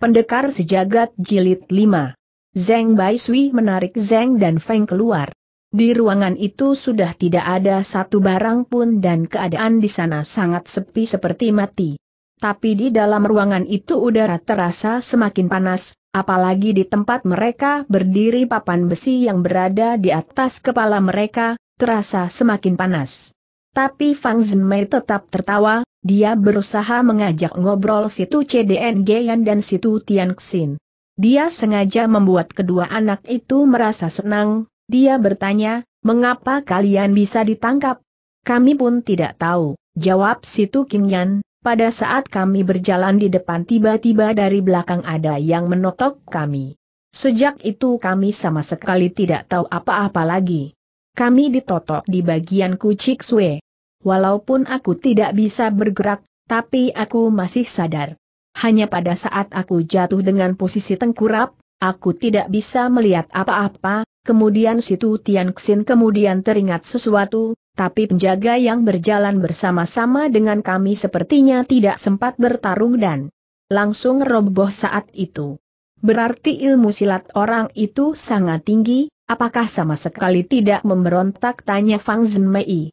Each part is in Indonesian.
Pendekar Sejagat Jilid 5 Zeng Bai Sui menarik Zeng dan Feng keluar. Di ruangan itu sudah tidak ada satu barang pun dan keadaan di sana sangat sepi seperti mati. Tapi di dalam ruangan itu udara terasa semakin panas, apalagi di tempat mereka berdiri papan besi yang berada di atas kepala mereka, terasa semakin panas. Tapi Fang Zhenmei tetap tertawa, dia berusaha mengajak ngobrol situ CDN Gian dan situ Tian Xin. Dia sengaja membuat kedua anak itu merasa senang, dia bertanya, mengapa kalian bisa ditangkap? Kami pun tidak tahu, jawab situ Yan, pada saat kami berjalan di depan tiba-tiba dari belakang ada yang menotok kami. Sejak itu kami sama sekali tidak tahu apa-apa lagi. Kami ditotok di bagian kucik sue walaupun aku tidak bisa bergerak, tapi aku masih sadar. Hanya pada saat aku jatuh dengan posisi tengkurap, aku tidak bisa melihat apa-apa, kemudian situ Tian Xin kemudian teringat sesuatu, tapi penjaga yang berjalan bersama-sama dengan kami sepertinya tidak sempat bertarung dan langsung roboh saat itu. Berarti ilmu silat orang itu sangat tinggi, apakah sama sekali tidak memberontak tanya Fang Zhenmei.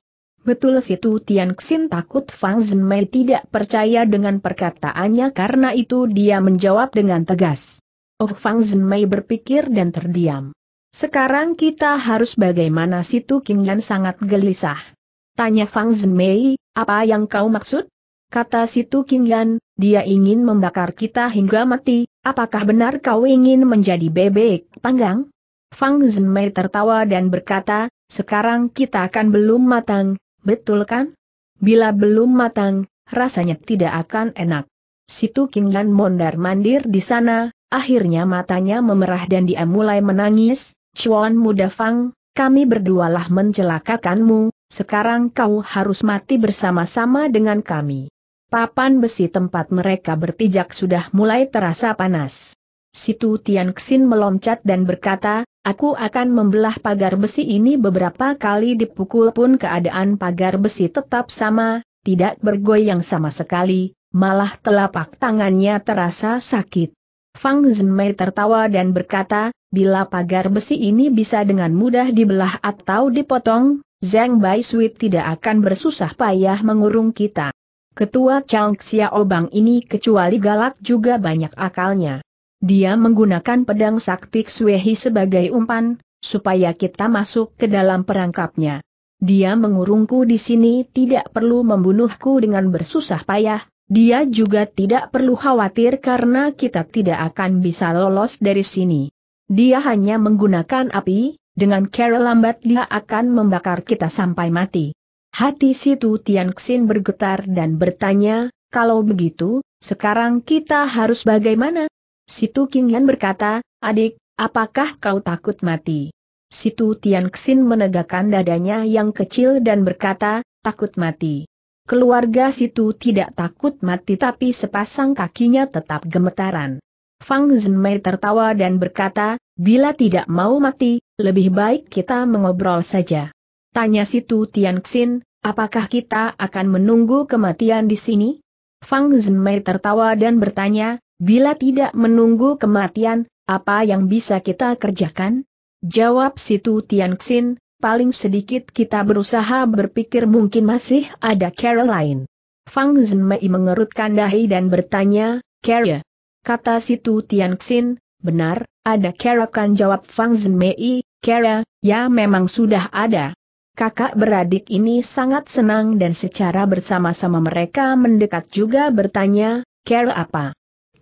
Betul situ Tian Xin takut Fang Zhenmei tidak percaya dengan perkataannya karena itu dia menjawab dengan tegas. Oh Fang Zhenmei berpikir dan terdiam. Sekarang kita harus bagaimana situ Yan sangat gelisah. Tanya Fang Zhenmei, apa yang kau maksud? Kata situ Yan, dia ingin membakar kita hingga mati, apakah benar kau ingin menjadi bebek panggang? Fang Zhenmei tertawa dan berkata, sekarang kita akan belum matang, betul kan? Bila belum matang, rasanya tidak akan enak. Situ Kinglan mondar-mandir di sana, akhirnya matanya memerah dan dia mulai menangis, Chuan Muda Fang, kami berdualah mencelakakanmu, sekarang kau harus mati bersama-sama dengan kami. Papan besi tempat mereka berpijak sudah mulai terasa panas. Situ Tian Xin meloncat dan berkata, aku akan membelah pagar besi ini beberapa kali dipukul pun keadaan pagar besi tetap sama, tidak bergoyang sama sekali, malah telapak tangannya terasa sakit. Fang Zhenmei tertawa dan berkata, bila pagar besi ini bisa dengan mudah dibelah atau dipotong, Zhang Bai Sui tidak akan bersusah payah mengurung kita. Ketua Chang Xiaobang ini kecuali galak juga banyak akalnya. Dia menggunakan pedang sakti Xuehi sebagai umpan, supaya kita masuk ke dalam perangkapnya. Dia mengurungku di sini tidak perlu membunuhku dengan bersusah payah, dia juga tidak perlu khawatir karena kita tidak akan bisa lolos dari sini. Dia hanya menggunakan api, dengan cara lambat dia akan membakar kita sampai mati. Hati situ Tian Xin bergetar dan bertanya, kalau begitu, sekarang kita harus bagaimana? Situ Yan berkata, adik, apakah kau takut mati? Situ Tian Xin menegakkan dadanya yang kecil dan berkata, takut mati. Keluarga Situ tidak takut mati tapi sepasang kakinya tetap gemetaran. Fang Zhenmei tertawa dan berkata, bila tidak mau mati, lebih baik kita mengobrol saja. Tanya Situ Tian Xin, apakah kita akan menunggu kematian di sini? Fang Zhenmei tertawa dan bertanya, Bila tidak menunggu kematian, apa yang bisa kita kerjakan? Jawab situ Tianxin, paling sedikit kita berusaha berpikir mungkin masih ada cara lain. Fang Zhenmei mengerutkan dahi dan bertanya, Kara? Kata situ Tianxin, benar, ada cara kan jawab Fang Zhenmei, Kara, ya memang sudah ada. Kakak beradik ini sangat senang dan secara bersama-sama mereka mendekat juga bertanya, Kara apa?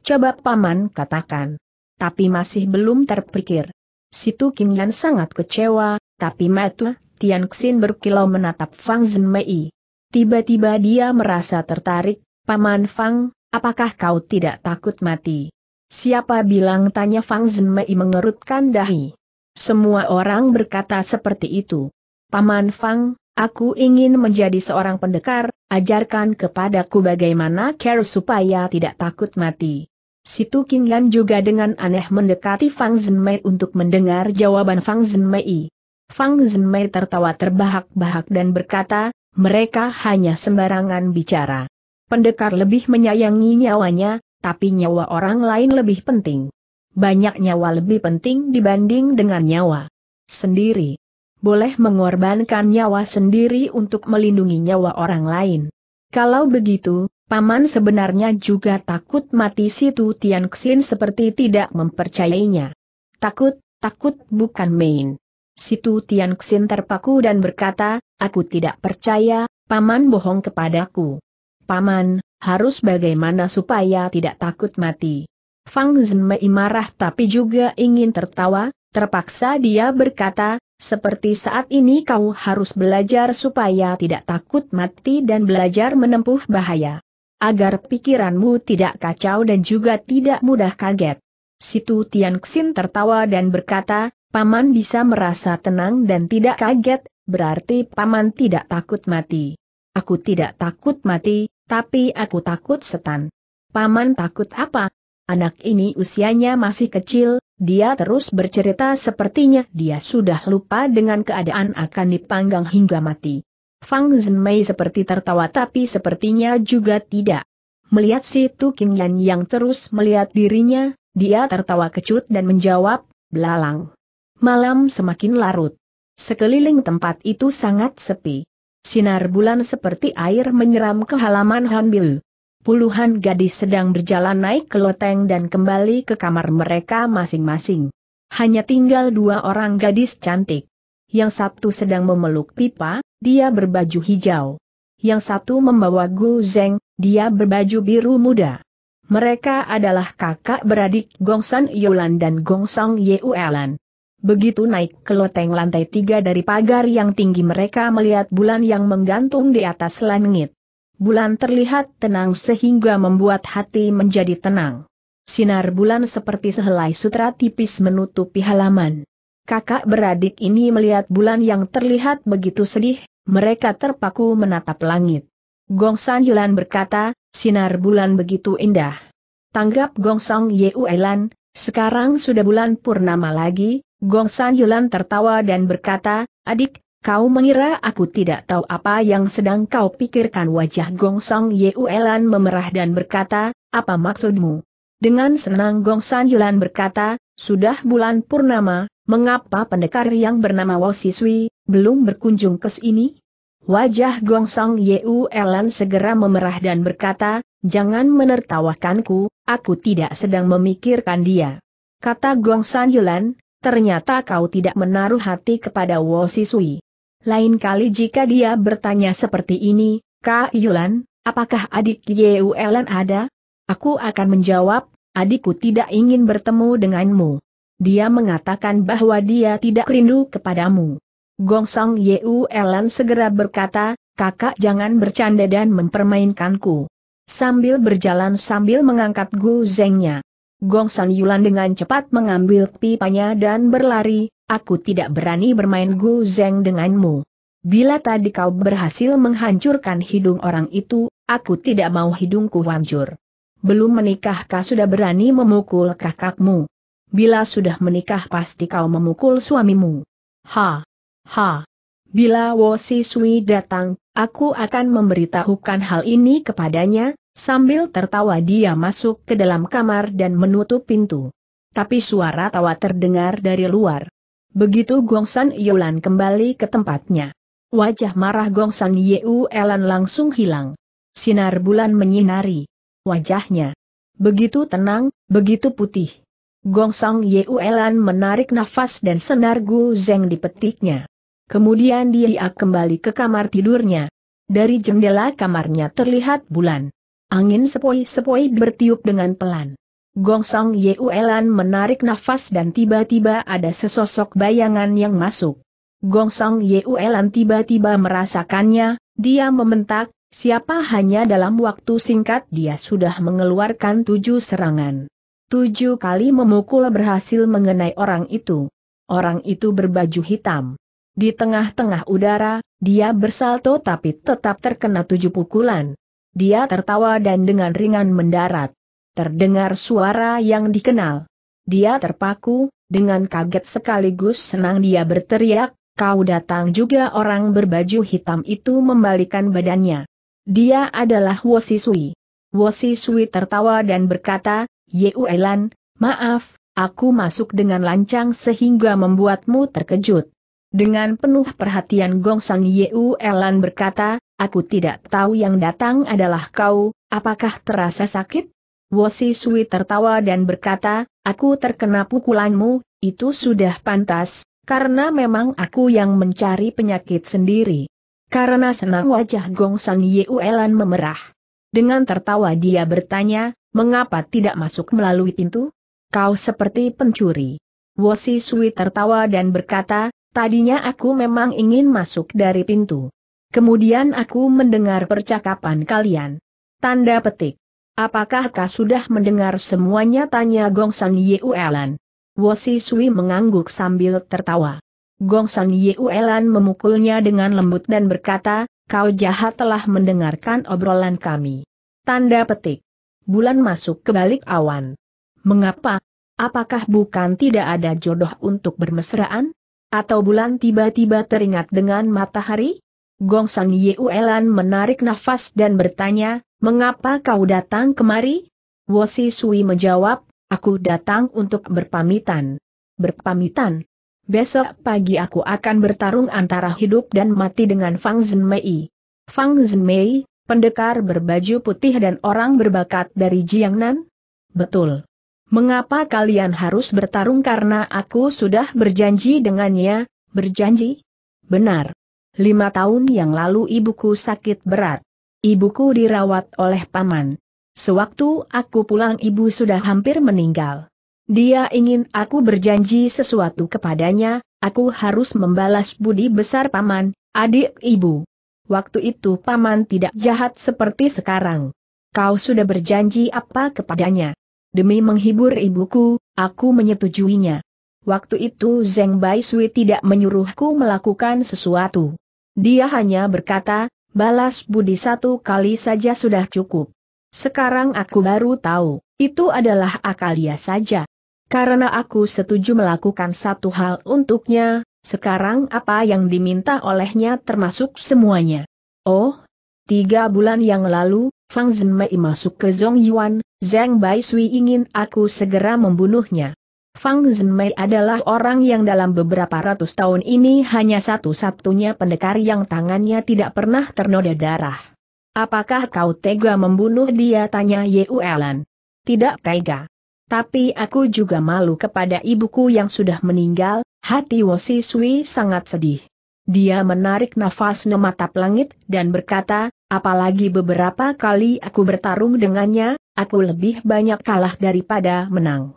Coba paman katakan. Tapi masih belum terpikir. Situ Yan sangat kecewa, tapi Matu, Tian Xin berkilau menatap Fang Zhenmei. Tiba-tiba dia merasa tertarik, Paman Fang, apakah kau tidak takut mati? Siapa bilang tanya Fang Zhenmei mengerutkan dahi. Semua orang berkata seperti itu. Paman Fang, aku ingin menjadi seorang pendekar, ajarkan kepadaku bagaimana care supaya tidak takut mati. Situ Tukinglan juga dengan aneh mendekati Fang Zhenmei untuk mendengar jawaban Fang Zhenmei. Fang Zhenmei tertawa terbahak-bahak dan berkata, mereka hanya sembarangan bicara. Pendekar lebih menyayangi nyawanya, tapi nyawa orang lain lebih penting. Banyak nyawa lebih penting dibanding dengan nyawa sendiri. Boleh mengorbankan nyawa sendiri untuk melindungi nyawa orang lain. Kalau begitu, Paman sebenarnya juga takut mati situ Tian Xin seperti tidak mempercayainya. Takut, takut bukan main. Situ Tian Xin terpaku dan berkata, aku tidak percaya, Paman bohong kepadaku. Paman, harus bagaimana supaya tidak takut mati? Fang Zhenmei marah tapi juga ingin tertawa, Terpaksa dia berkata, seperti saat ini kau harus belajar supaya tidak takut mati dan belajar menempuh bahaya. Agar pikiranmu tidak kacau dan juga tidak mudah kaget. Situ Tianxin tertawa dan berkata, Paman bisa merasa tenang dan tidak kaget, berarti Paman tidak takut mati. Aku tidak takut mati, tapi aku takut setan. Paman takut apa? Anak ini usianya masih kecil, dia terus bercerita sepertinya dia sudah lupa dengan keadaan akan dipanggang hingga mati. Fang Zhenmei seperti tertawa tapi sepertinya juga tidak. Melihat si Tu Yan yang terus melihat dirinya, dia tertawa kecut dan menjawab, belalang. Malam semakin larut. Sekeliling tempat itu sangat sepi. Sinar bulan seperti air menyeram ke halaman Hanbil puluhan gadis sedang berjalan naik ke loteng dan kembali ke kamar mereka masing-masing. Hanya tinggal dua orang gadis cantik. Yang satu sedang memeluk pipa, dia berbaju hijau. Yang satu membawa guzeng, dia berbaju biru muda. Mereka adalah kakak beradik Gongsan Yulan dan Gongsong Yuelan. Begitu naik ke loteng lantai tiga dari pagar yang tinggi mereka melihat bulan yang menggantung di atas langit bulan terlihat tenang sehingga membuat hati menjadi tenang. Sinar bulan seperti sehelai sutra tipis menutupi halaman. Kakak beradik ini melihat bulan yang terlihat begitu sedih, mereka terpaku menatap langit. Gong San Yulan berkata, sinar bulan begitu indah. Tanggap Gong Song Elan, sekarang sudah bulan purnama lagi, Gong San Yulan tertawa dan berkata, adik, Kau mengira aku tidak tahu apa yang sedang kau pikirkan wajah Gongsang Yuelan memerah dan berkata, apa maksudmu? Dengan senang San Yulan berkata, sudah bulan purnama, mengapa pendekar yang bernama Wau Siswi, belum berkunjung ke sini? Wajah Gongsang Yuelan segera memerah dan berkata, jangan menertawakanku, aku tidak sedang memikirkan dia. Kata San Yulan, ternyata kau tidak menaruh hati kepada Wau Sisui. Lain kali jika dia bertanya seperti ini, Kak Yulan, apakah adik Yulan ada? Aku akan menjawab, adikku tidak ingin bertemu denganmu. Dia mengatakan bahwa dia tidak rindu kepadamu. Gongsong Yulan segera berkata, kakak jangan bercanda dan mempermainkanku. Sambil berjalan sambil mengangkat guzengnya. Gongsan Yulan dengan cepat mengambil pipanya dan berlari, Aku tidak berani bermain Gu Zeng denganmu. Bila tadi kau berhasil menghancurkan hidung orang itu, aku tidak mau hidungku hancur. Belum menikah kau sudah berani memukul kakakmu. Bila sudah menikah pasti kau memukul suamimu. Ha! Ha! Bila Wo Si Sui datang, aku akan memberitahukan hal ini kepadanya, Sambil tertawa dia masuk ke dalam kamar dan menutup pintu. Tapi suara tawa terdengar dari luar. Begitu Gongsan Yulan kembali ke tempatnya. Wajah marah Gongsan Yulan langsung hilang. Sinar bulan menyinari wajahnya. Begitu tenang, begitu putih. Gongsan Yulan menarik nafas dan senar Gu Zeng dipetiknya. Kemudian dia kembali ke kamar tidurnya. Dari jendela kamarnya terlihat bulan. Angin sepoi-sepoi bertiup dengan pelan. Gongsang Yuelan menarik nafas dan tiba-tiba ada sesosok bayangan yang masuk. Gongsang Yuelan tiba-tiba merasakannya, dia mementak. siapa hanya dalam waktu singkat dia sudah mengeluarkan tujuh serangan. Tujuh kali memukul berhasil mengenai orang itu. Orang itu berbaju hitam. Di tengah-tengah udara, dia bersalto tapi tetap terkena tujuh pukulan. Dia tertawa dan dengan ringan mendarat terdengar suara yang dikenal. Dia terpaku, dengan kaget sekaligus senang dia berteriak, kau datang juga orang berbaju hitam itu membalikan badannya. Dia adalah Wosi Sui. Wosi Sui tertawa dan berkata, Yeuelan, maaf, aku masuk dengan lancang sehingga membuatmu terkejut. Dengan penuh perhatian Gong San Yeuelan berkata, aku tidak tahu yang datang adalah kau, apakah terasa sakit? Wosi Sui tertawa dan berkata, aku terkena pukulanmu, itu sudah pantas, karena memang aku yang mencari penyakit sendiri. Karena senang wajah Gong San Yuelan memerah. Dengan tertawa dia bertanya, mengapa tidak masuk melalui pintu? Kau seperti pencuri. Wosi Sui tertawa dan berkata, tadinya aku memang ingin masuk dari pintu. Kemudian aku mendengar percakapan kalian. Tanda petik. Apakah kau sudah mendengar semuanya tanya Gong San Yuelan? Wosi Sui mengangguk sambil tertawa. Gong San Yuelan memukulnya dengan lembut dan berkata, kau jahat telah mendengarkan obrolan kami. Tanda petik. Bulan masuk ke balik awan. Mengapa? Apakah bukan tidak ada jodoh untuk bermesraan? Atau bulan tiba-tiba teringat dengan matahari? Gong San Yuelan menarik nafas dan bertanya, Mengapa kau datang kemari? Wosi Sui menjawab, aku datang untuk berpamitan. Berpamitan? Besok pagi aku akan bertarung antara hidup dan mati dengan Fang Zhenmei. Fang Zhenmei, pendekar berbaju putih dan orang berbakat dari Jiangnan? Betul. Mengapa kalian harus bertarung karena aku sudah berjanji dengannya, berjanji? Benar. Lima tahun yang lalu ibuku sakit berat ibuku dirawat oleh paman. Sewaktu aku pulang ibu sudah hampir meninggal. Dia ingin aku berjanji sesuatu kepadanya, aku harus membalas budi besar paman, adik ibu. Waktu itu paman tidak jahat seperti sekarang. Kau sudah berjanji apa kepadanya? Demi menghibur ibuku, aku menyetujuinya. Waktu itu Zeng Bai Sui tidak menyuruhku melakukan sesuatu. Dia hanya berkata, balas budi satu kali saja sudah cukup. Sekarang aku baru tahu, itu adalah akalia saja. Karena aku setuju melakukan satu hal untuknya, sekarang apa yang diminta olehnya termasuk semuanya. Oh, tiga bulan yang lalu, Fang Zhenmei masuk ke Zhong Yuan, Zhang Bai Sui ingin aku segera membunuhnya. Fang Zhenmei adalah orang yang dalam beberapa ratus tahun ini hanya satu-satunya pendekar yang tangannya tidak pernah ternoda darah. Apakah kau tega membunuh dia? tanya Yuelan. Tidak tega. Tapi aku juga malu kepada ibuku yang sudah meninggal, hati Wosi Sui sangat sedih. Dia menarik nafas nematap langit dan berkata, apalagi beberapa kali aku bertarung dengannya, aku lebih banyak kalah daripada menang.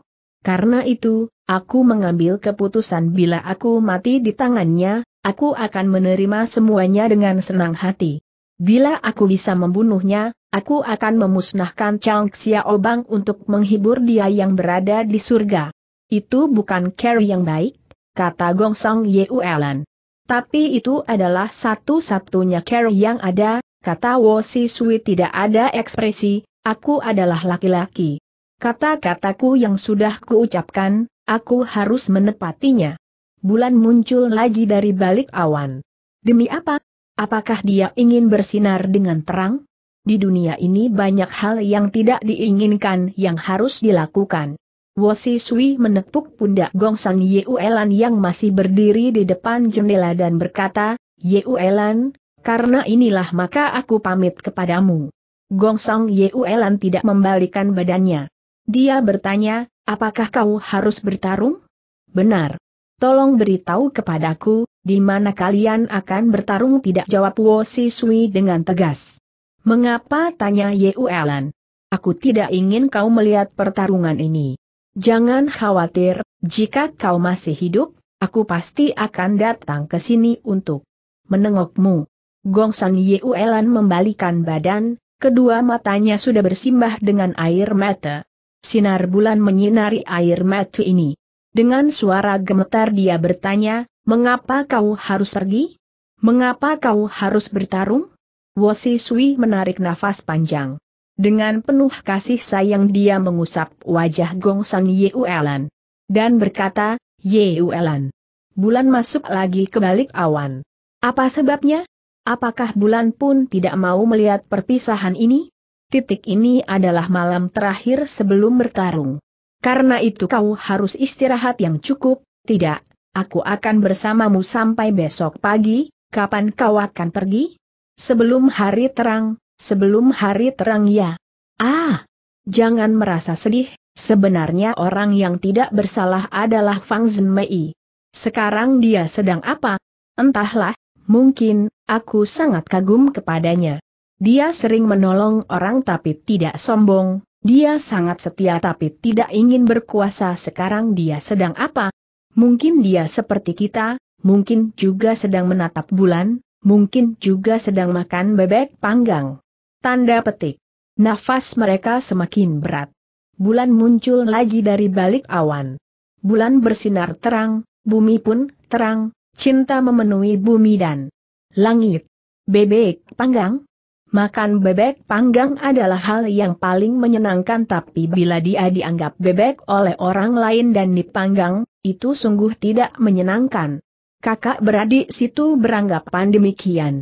Karena itu, aku mengambil keputusan bila aku mati di tangannya, aku akan menerima semuanya dengan senang hati. Bila aku bisa membunuhnya, aku akan memusnahkan Chang Xiaobang untuk menghibur dia yang berada di surga. Itu bukan care yang baik, kata Gong Song Uelan. Tapi itu adalah satu-satunya care yang ada, kata Wo Si Sui tidak ada ekspresi, aku adalah laki-laki. Kata-kataku yang sudah kuucapkan, aku harus menepatinya. Bulan muncul lagi dari balik awan. Demi apa? Apakah dia ingin bersinar dengan terang? Di dunia ini banyak hal yang tidak diinginkan yang harus dilakukan. Wosi Sui menepuk pundak Gongsan Yeuelan yang masih berdiri di depan jendela dan berkata, Yeuelan, karena inilah maka aku pamit kepadamu. Gongsang Yeuelan tidak membalikan badannya. Dia bertanya, apakah kau harus bertarung? Benar. Tolong beritahu kepadaku, di mana kalian akan bertarung tidak jawab Wo Si Sui dengan tegas. Mengapa tanya Uelan? Aku tidak ingin kau melihat pertarungan ini. Jangan khawatir, jika kau masih hidup, aku pasti akan datang ke sini untuk menengokmu. Gongsan Uelan membalikan badan, kedua matanya sudah bersimbah dengan air mata sinar bulan menyinari air mata ini. Dengan suara gemetar dia bertanya, mengapa kau harus pergi? Mengapa kau harus bertarung? Wosi Sui menarik nafas panjang. Dengan penuh kasih sayang dia mengusap wajah Gong San Yeuelan. Dan berkata, Yeuelan. Bulan masuk lagi ke balik awan. Apa sebabnya? Apakah bulan pun tidak mau melihat perpisahan ini? titik ini adalah malam terakhir sebelum bertarung. Karena itu kau harus istirahat yang cukup, tidak, aku akan bersamamu sampai besok pagi, kapan kau akan pergi? Sebelum hari terang, sebelum hari terang ya. Ah, jangan merasa sedih, sebenarnya orang yang tidak bersalah adalah Fang Zhenmei. Sekarang dia sedang apa? Entahlah, mungkin, aku sangat kagum kepadanya. Dia sering menolong orang tapi tidak sombong, dia sangat setia tapi tidak ingin berkuasa sekarang dia sedang apa? Mungkin dia seperti kita, mungkin juga sedang menatap bulan, mungkin juga sedang makan bebek panggang. Tanda petik. Nafas mereka semakin berat. Bulan muncul lagi dari balik awan. Bulan bersinar terang, bumi pun terang, cinta memenuhi bumi dan langit. Bebek panggang? Makan bebek panggang adalah hal yang paling menyenangkan tapi bila dia dianggap bebek oleh orang lain dan dipanggang, itu sungguh tidak menyenangkan. Kakak beradik situ beranggapan demikian.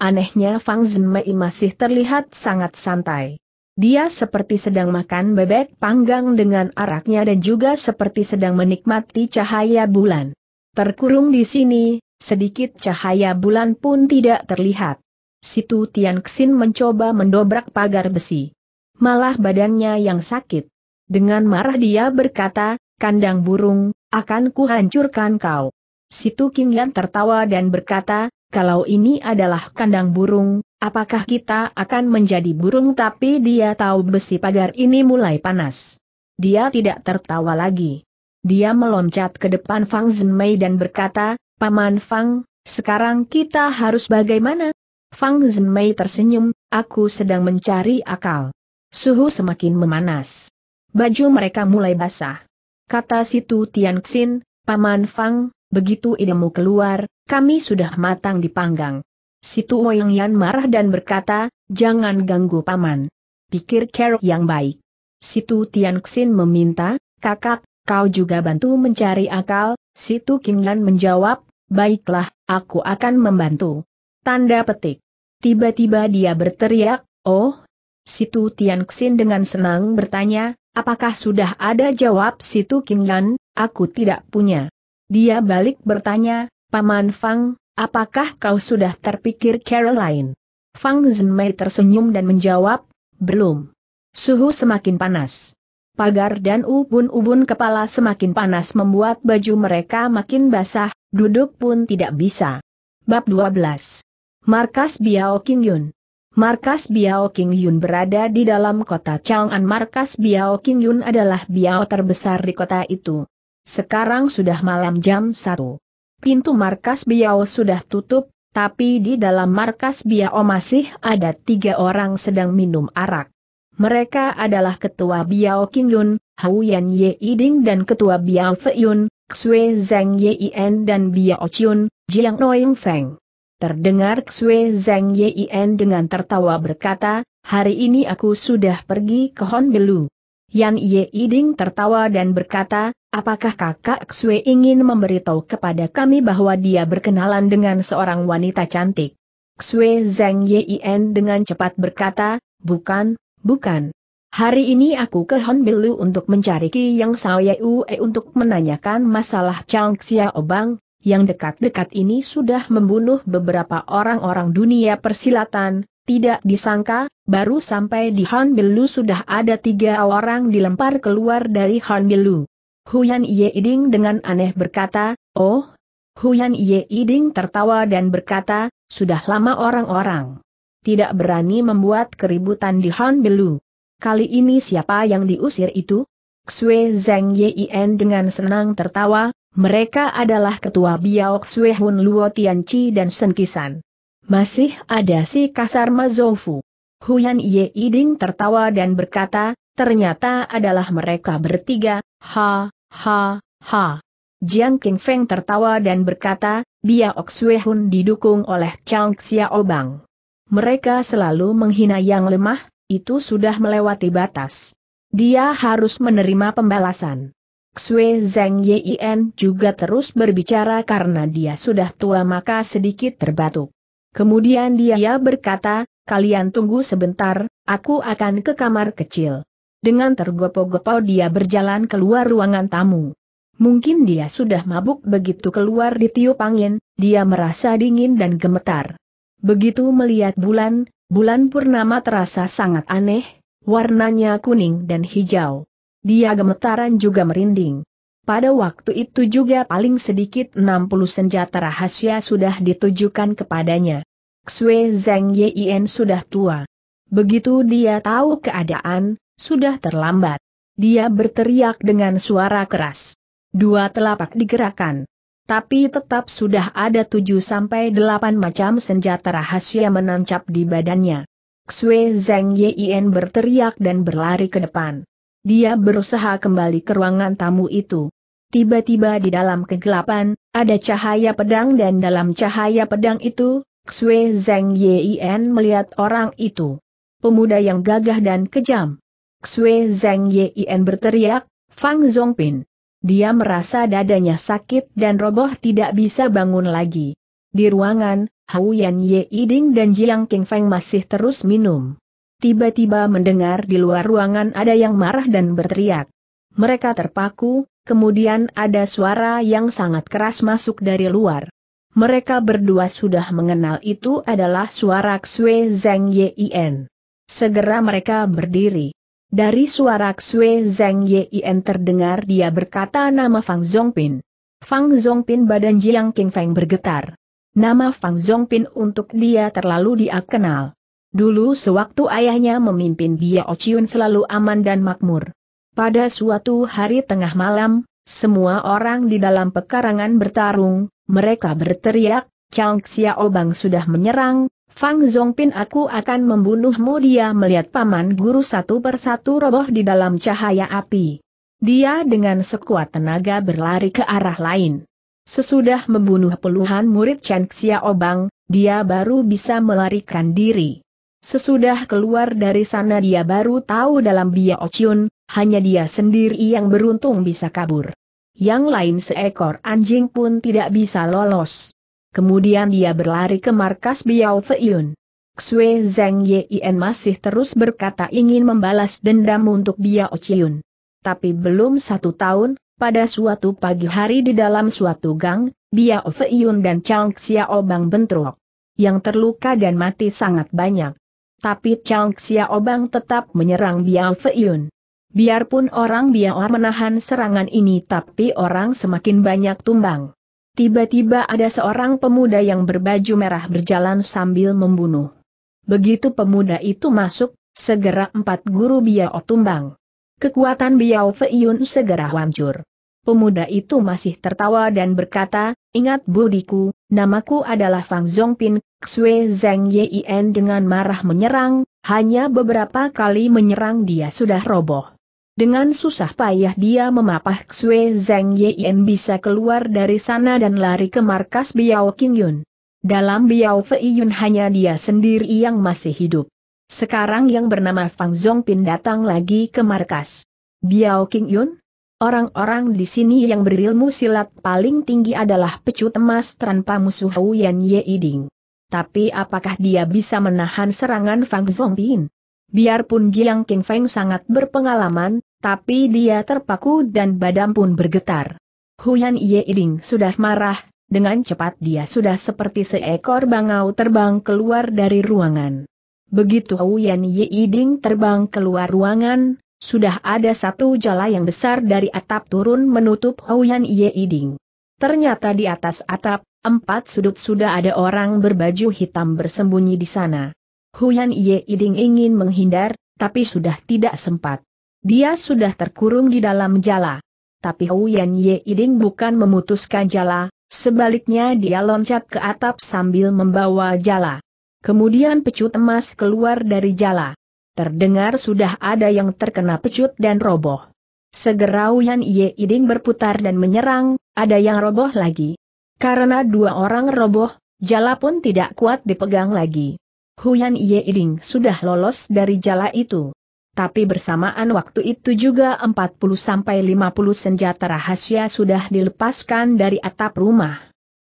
Anehnya Fang Zhenmei masih terlihat sangat santai. Dia seperti sedang makan bebek panggang dengan araknya dan juga seperti sedang menikmati cahaya bulan. Terkurung di sini, sedikit cahaya bulan pun tidak terlihat. Situ Tian Xin mencoba mendobrak pagar besi. Malah badannya yang sakit. Dengan marah dia berkata, kandang burung, akan kuhancurkan kau. Situ Yan tertawa dan berkata, kalau ini adalah kandang burung, apakah kita akan menjadi burung tapi dia tahu besi pagar ini mulai panas. Dia tidak tertawa lagi. Dia meloncat ke depan Fang Zhenmei dan berkata, Paman Fang, sekarang kita harus bagaimana? Fang Zhenmei tersenyum, aku sedang mencari akal. Suhu semakin memanas. Baju mereka mulai basah. Kata situ Tian Xin, Paman Fang, begitu idemu keluar, kami sudah matang dipanggang. Situ Wang Yan marah dan berkata, jangan ganggu Paman. Pikir kerok yang baik. Situ Tian Xin meminta, kakak, kau juga bantu mencari akal, Situ Lan menjawab, baiklah, aku akan membantu. Tanda petik. Tiba-tiba dia berteriak, oh, Situ Tianxin dengan senang bertanya, apakah sudah ada jawab Situ Qingyan, aku tidak punya. Dia balik bertanya, Paman Fang, apakah kau sudah terpikir Caroline? Fang Zhenmei tersenyum dan menjawab, belum. Suhu semakin panas. Pagar dan ubun-ubun kepala semakin panas membuat baju mereka makin basah, duduk pun tidak bisa. Bab 12 Markas Biao Qingyun. Markas Biao Yun berada di dalam kota Chang'an. Markas Biao Qingyun adalah Biao terbesar di kota itu. Sekarang sudah malam jam 1. Pintu markas Biao sudah tutup, tapi di dalam markas Biao masih ada tiga orang sedang minum arak. Mereka adalah Ketua Biao Qingyun, Hau Yan Ye Iding dan Ketua Biao Yun, Xue Zeng Zhang Yin dan Biao Chun, Jiang Noing Feng. Terdengar Xue Zeng Yin dengan tertawa berkata, hari ini aku sudah pergi ke Honbelu. Yan Iding tertawa dan berkata, apakah kakak Xue ingin memberitahu kepada kami bahwa dia berkenalan dengan seorang wanita cantik? Xue Zeng Yin dengan cepat berkata, bukan, bukan. Hari ini aku ke Honbelu untuk mencari Ki Yang Sao Ue untuk menanyakan masalah Chang Xiaobang, yang dekat-dekat ini sudah membunuh beberapa orang-orang dunia persilatan, tidak disangka, baru sampai di Hanbilu sudah ada tiga orang dilempar keluar dari Hanbilu. Huyan Yeiding dengan aneh berkata, Oh, Huyan Yeiding tertawa dan berkata, sudah lama orang-orang tidak berani membuat keributan di Hanbilu. Kali ini siapa yang diusir itu? Xue Zhang Yin dengan senang tertawa, mereka adalah ketua Biaok Suehun Luo Tianci dan Senkisan. Masih ada si kasar Mazofu. Huyan Ye Iding tertawa dan berkata, ternyata adalah mereka bertiga, ha, ha, ha. Jiang King Feng tertawa dan berkata, Biaok Suehun didukung oleh Chang Xiaobang. Mereka selalu menghina yang lemah, itu sudah melewati batas. Dia harus menerima pembalasan. Xue Zhang Yin juga terus berbicara karena dia sudah tua maka sedikit terbatuk. Kemudian dia berkata, kalian tunggu sebentar, aku akan ke kamar kecil. Dengan tergopoh-gopoh dia berjalan keluar ruangan tamu. Mungkin dia sudah mabuk begitu keluar di tiup angin, dia merasa dingin dan gemetar. Begitu melihat bulan, bulan purnama terasa sangat aneh, warnanya kuning dan hijau. Dia gemetaran juga merinding. Pada waktu itu juga paling sedikit 60 senjata rahasia sudah ditujukan kepadanya. Xue Zhang Yin sudah tua. Begitu dia tahu keadaan, sudah terlambat. Dia berteriak dengan suara keras. Dua telapak digerakkan. Tapi tetap sudah ada tujuh sampai delapan macam senjata rahasia menancap di badannya. Xue Zhang Yin berteriak dan berlari ke depan. Dia berusaha kembali ke ruangan tamu itu. Tiba-tiba di dalam kegelapan, ada cahaya pedang dan dalam cahaya pedang itu, Xue Zeng Yin melihat orang itu. Pemuda yang gagah dan kejam. Xue Zeng Yin berteriak, Fang Zongpin. Dia merasa dadanya sakit dan roboh tidak bisa bangun lagi. Di ruangan, Hau Yan Ye Iding dan Jiang King Feng masih terus minum tiba-tiba mendengar di luar ruangan ada yang marah dan berteriak. Mereka terpaku, kemudian ada suara yang sangat keras masuk dari luar. Mereka berdua sudah mengenal itu adalah suara Xue Zeng Yin. Segera mereka berdiri. Dari suara Xue Zeng Yin terdengar dia berkata nama Fang Zhongpin. Fang Zhongpin badan Jiang King Feng bergetar. Nama Fang Zhongpin untuk dia terlalu dia kenal. Dulu sewaktu ayahnya memimpin dia Ociun selalu aman dan makmur. Pada suatu hari tengah malam, semua orang di dalam pekarangan bertarung, mereka berteriak, Chang Xiao sudah menyerang, Fang Zongpin aku akan membunuhmu dia melihat paman guru satu persatu roboh di dalam cahaya api. Dia dengan sekuat tenaga berlari ke arah lain. Sesudah membunuh puluhan murid Chen Xiaobang, dia baru bisa melarikan diri. Sesudah keluar dari sana dia baru tahu dalam Bia Ocyun, hanya dia sendiri yang beruntung bisa kabur. Yang lain seekor anjing pun tidak bisa lolos. Kemudian dia berlari ke markas Biao Feiyun. Xue Zhang Yin masih terus berkata ingin membalas dendam untuk Biao Ociun. Tapi belum satu tahun, pada suatu pagi hari di dalam suatu gang, Biao Feiyun dan Chang Xiaobang bentrok. Yang terluka dan mati sangat banyak. Tapi Chang Xiaobang tetap menyerang Biao Feiyun. Biarpun orang Biao menahan serangan ini tapi orang semakin banyak tumbang. Tiba-tiba ada seorang pemuda yang berbaju merah berjalan sambil membunuh. Begitu pemuda itu masuk, segera empat guru Biao tumbang. Kekuatan Biao Feiyun segera hancur. Pemuda itu masih tertawa dan berkata, ingat budiku, Namaku adalah Fang Zhongpin, Xue Zeng Yin dengan marah menyerang, hanya beberapa kali menyerang dia sudah roboh. Dengan susah payah dia memapah Xue Zeng Yin bisa keluar dari sana dan lari ke markas Biao Yun. Dalam Biao Yun hanya dia sendiri yang masih hidup. Sekarang yang bernama Fang Zhongpin datang lagi ke markas. Biao Yun, Orang-orang di sini yang berilmu silat paling tinggi adalah pecut emas tanpa musuh Yan Iding. Tapi apakah dia bisa menahan serangan Fang Zongpin? Biarpun Jiang King Feng sangat berpengalaman, tapi dia terpaku dan badan pun bergetar. Huyan Iding sudah marah, dengan cepat dia sudah seperti seekor bangau terbang keluar dari ruangan. Begitu Huyan Iding terbang keluar ruangan, sudah ada satu jala yang besar dari atap turun menutup Houyan Ye Ternyata di atas atap, empat sudut sudah ada orang berbaju hitam bersembunyi di sana. Huyan Ye Iding ingin menghindar, tapi sudah tidak sempat. Dia sudah terkurung di dalam jala. Tapi Huyan Ye Iding bukan memutuskan jala, sebaliknya dia loncat ke atap sambil membawa jala. Kemudian pecut emas keluar dari jala. Terdengar sudah ada yang terkena pecut dan roboh. Segera Yan Ye Iding berputar dan menyerang, ada yang roboh lagi. Karena dua orang roboh, jala pun tidak kuat dipegang lagi. Huyan Ye Iding sudah lolos dari jala itu. Tapi bersamaan waktu itu juga 40-50 senjata rahasia sudah dilepaskan dari atap rumah.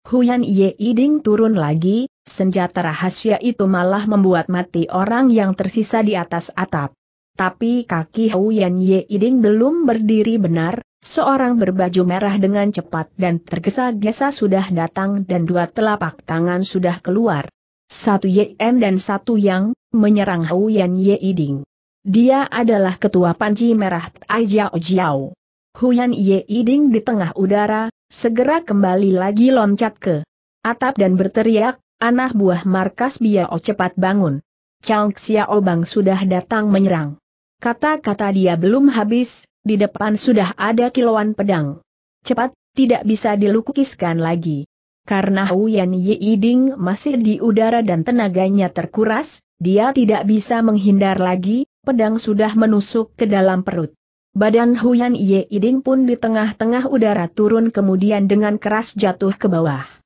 Huyan Ye Iding turun lagi, Senjata rahasia itu malah membuat mati orang yang tersisa di atas atap. Tapi kaki Huyan Ye Iding belum berdiri benar, seorang berbaju merah dengan cepat dan tergesa-gesa sudah datang dan dua telapak tangan sudah keluar. Satu Ye Yen dan satu Yang, menyerang Huyan Ye Iding. Dia adalah ketua panci Merah Tai Jiao Jiao. Huyan Ye Iding di tengah udara, segera kembali lagi loncat ke atap dan berteriak, Anak buah markas Biao cepat bangun. Chang Xiao Bang sudah datang menyerang. Kata-kata dia belum habis, di depan sudah ada kilauan pedang. Cepat, tidak bisa dilukiskan lagi. Karena Huyan Ding masih di udara dan tenaganya terkuras, dia tidak bisa menghindar lagi, pedang sudah menusuk ke dalam perut. Badan Huyan Ye Ding pun di tengah-tengah udara turun kemudian dengan keras jatuh ke bawah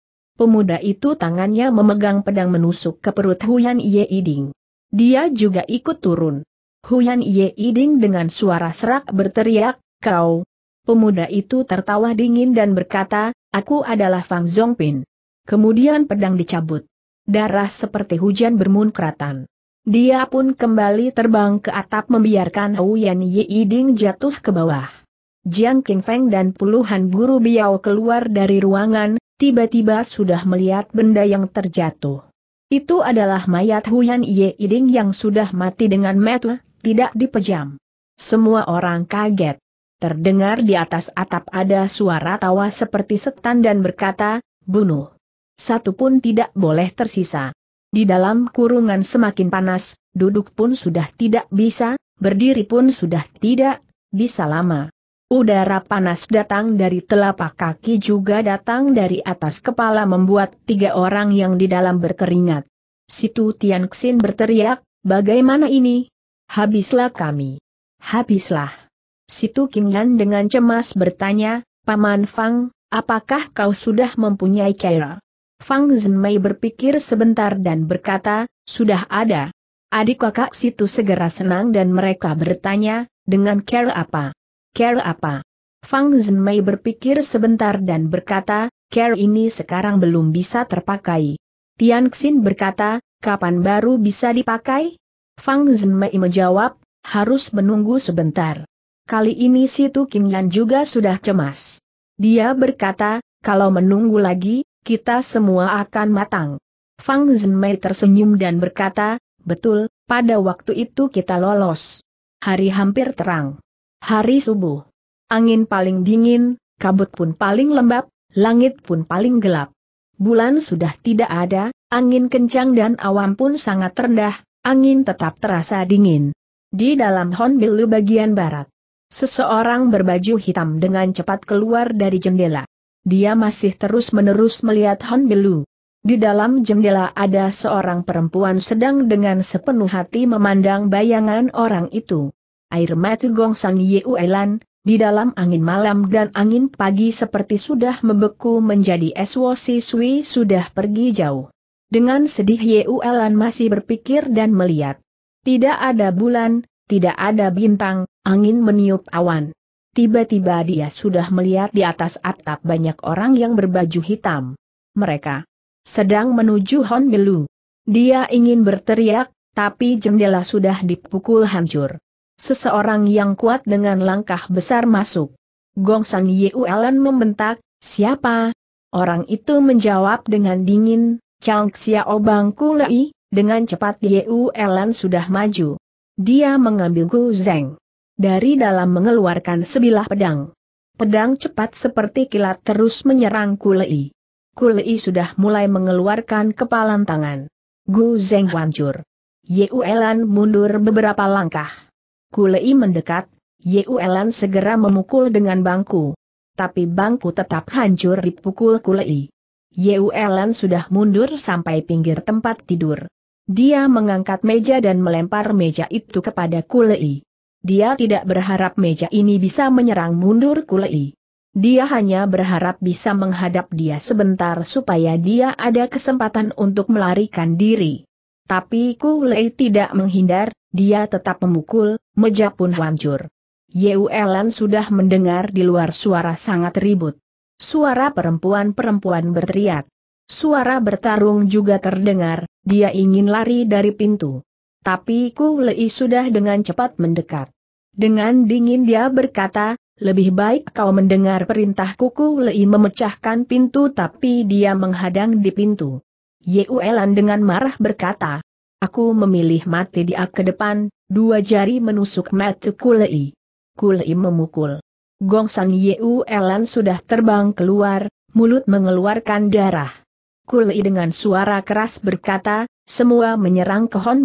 pemuda itu tangannya memegang pedang menusuk ke perut Huyan Ye Iding. Dia juga ikut turun. Huyan Ye Iding dengan suara serak berteriak, kau. Pemuda itu tertawa dingin dan berkata, aku adalah Fang Zongpin. Kemudian pedang dicabut. Darah seperti hujan bermunkratan. Dia pun kembali terbang ke atap membiarkan Huyan Ye Iding jatuh ke bawah. Jiang Qingfeng dan puluhan guru Biao keluar dari ruangan, tiba-tiba sudah melihat benda yang terjatuh. Itu adalah mayat Huyan Ye Iding yang sudah mati dengan metu, tidak dipejam. Semua orang kaget. Terdengar di atas atap ada suara tawa seperti setan dan berkata, bunuh. Satu pun tidak boleh tersisa. Di dalam kurungan semakin panas, duduk pun sudah tidak bisa, berdiri pun sudah tidak bisa lama. Udara panas datang dari telapak kaki juga datang dari atas kepala membuat tiga orang yang di dalam berkeringat. Situ Tian Xin berteriak, bagaimana ini? Habislah kami. Habislah. Situ Yan dengan cemas bertanya, Paman Fang, apakah kau sudah mempunyai Kaira? Fang Zhenmei berpikir sebentar dan berkata, sudah ada. Adik kakak situ segera senang dan mereka bertanya, dengan kera apa? care apa? Fang Zhenmei berpikir sebentar dan berkata, care ini sekarang belum bisa terpakai. Tian Xin berkata, kapan baru bisa dipakai? Fang Zhenmei menjawab, harus menunggu sebentar. Kali ini Situ Qingyan juga sudah cemas. Dia berkata, kalau menunggu lagi, kita semua akan matang. Fang Zhenmei tersenyum dan berkata, betul, pada waktu itu kita lolos. Hari hampir terang. Hari subuh. Angin paling dingin, kabut pun paling lembab, langit pun paling gelap. Bulan sudah tidak ada, angin kencang dan awam pun sangat rendah, angin tetap terasa dingin. Di dalam Honbilu bagian barat, seseorang berbaju hitam dengan cepat keluar dari jendela. Dia masih terus-menerus melihat Honbilu. Di dalam jendela ada seorang perempuan sedang dengan sepenuh hati memandang bayangan orang itu air mata Gong San Uelan di dalam angin malam dan angin pagi seperti sudah membeku menjadi es wosi sui sudah pergi jauh. Dengan sedih Uelan masih berpikir dan melihat. Tidak ada bulan, tidak ada bintang, angin meniup awan. Tiba-tiba dia sudah melihat di atas atap banyak orang yang berbaju hitam. Mereka sedang menuju Hon Belu. Dia ingin berteriak, tapi jendela sudah dipukul hancur. Seseorang yang kuat dengan langkah besar masuk. Gong San Yuelan membentak, siapa? Orang itu menjawab dengan dingin, Chang Xiao Bang Kulei, dengan cepat Yuelan sudah maju. Dia mengambil Gu Zeng. Dari dalam mengeluarkan sebilah pedang. Pedang cepat seperti kilat terus menyerang Kulei. Kulei sudah mulai mengeluarkan kepalan tangan. Gu Zeng hancur. Yuelan mundur beberapa langkah. Kulei mendekat, Yuelan segera memukul dengan bangku. Tapi bangku tetap hancur dipukul Kulei. Yuelan sudah mundur sampai pinggir tempat tidur. Dia mengangkat meja dan melempar meja itu kepada Kulei. Dia tidak berharap meja ini bisa menyerang mundur Kulei. Dia hanya berharap bisa menghadap dia sebentar supaya dia ada kesempatan untuk melarikan diri. Tapi Kulei tidak menghindar, dia tetap memukul, meja pun hancur. Yuelan sudah mendengar di luar suara sangat ribut. Suara perempuan-perempuan berteriak. Suara bertarung juga terdengar, dia ingin lari dari pintu. Tapi Ku Lei sudah dengan cepat mendekat. Dengan dingin dia berkata, lebih baik kau mendengar perintah kuku Lei memecahkan pintu tapi dia menghadang di pintu. Yuelan dengan marah berkata, Aku memilih mati dia ke depan, Dua jari menusuk mata Kulei. Kulei memukul. Gong San Yeu Elan sudah terbang keluar, mulut mengeluarkan darah. Kulei dengan suara keras berkata, semua menyerang ke Hon